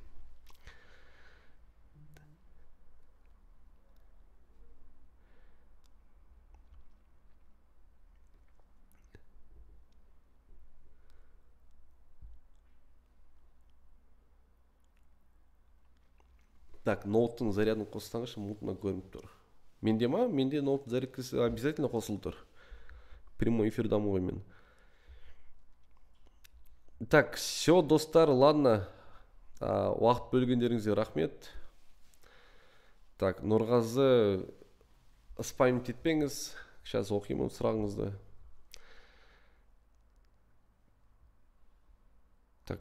Speaker 1: так ноуттың зарядын қоссаңызшы мутно көрініп тұр менде ма менде ноут зарядкасы обязательно қосылып тұр прямой эфирдамын ғой мен так все достар ладно а, уақыт бөлгендеріңізге рахмет так нұрғазы спамить етпеңіз сейчас оқимын сұрағыңызды так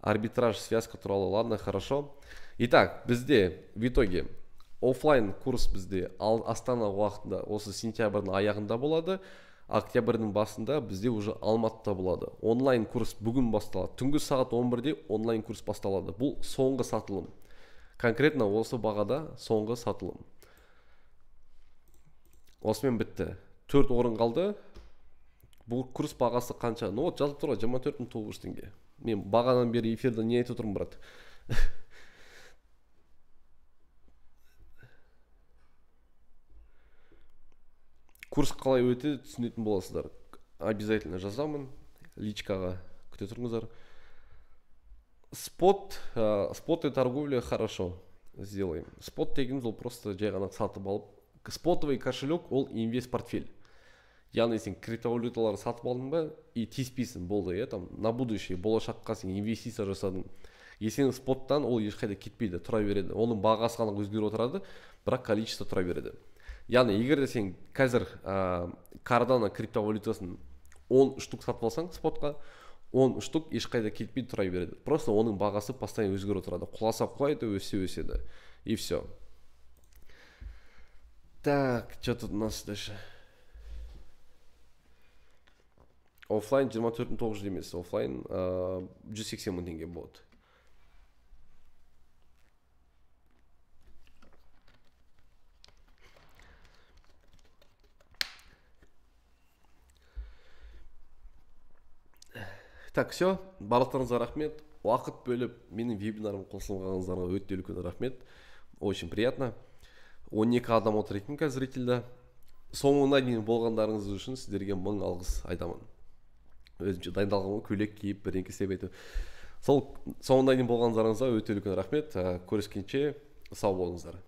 Speaker 1: арбитраж связка туралы ладно хорошо итак бізде в итоге оффлайн курс бізде ал, астана уақытында осы сентябрьдің аяғында болады октябрьдің басында бізде уже алматыда болады онлайн курс бүгін басталады түнгі сағат 11-де онлайн курс басталады бұл соңғы сатылым конкретно осы бағада соңғы сатылым осымен бітті төрт орын қалды бұл курс бағасы қанша ну вот жазып тұр ғой жиырма теңге мен бағанадан бері эфирде не айтып отырмын брат курс қалай өтеді түсінетін боласыздар обязательно жазамын личкаға күте тұрыңыздар спот ә, торговля хорошо сделаем спот дегеніміз ол просто жай ғана сатып алып спотовый кошелек ол инвест портфель яғни сен криптовалюталарды сатып алдың ба и тиіспейсің болды иә там на будущее болашаққа сен инвестиция жасадың и сенің споттан ол ешқайда кетпейді тұра береді оның бағасы ғана өзгеріп отырады бірақ количество тұра береді яғни егер де сен қазір ә, кардана криптовалютасын 10 штук сатып алсаң спотқа 10 штук ешқайда кетпей тұра береді просто оның бағасы постоянно өзгеріп отырады құласа құлайды өссе өседі и все так что тут у нас дальше оффлайн жиырма төрт мың тоғыз жүз емес оффлайн жүз сексен мың теңге болады так все барлықтарыңызға рахмет уақыт бөліп менің вебинарыма қосылғаныңыздарға өте үлкен рахмет очень приятно он екі адам отыр екен қазір зрительда соңына дейін болғандарыңыз үшін сіздерге мың алғыс айтамын өзімше дайындалған ғой көйлек киіп бірдеңке істеп әйтеуір сол соңына дейін болғандарыңызға өте үлкен рахмет ә, көріскенше сау болыңыздар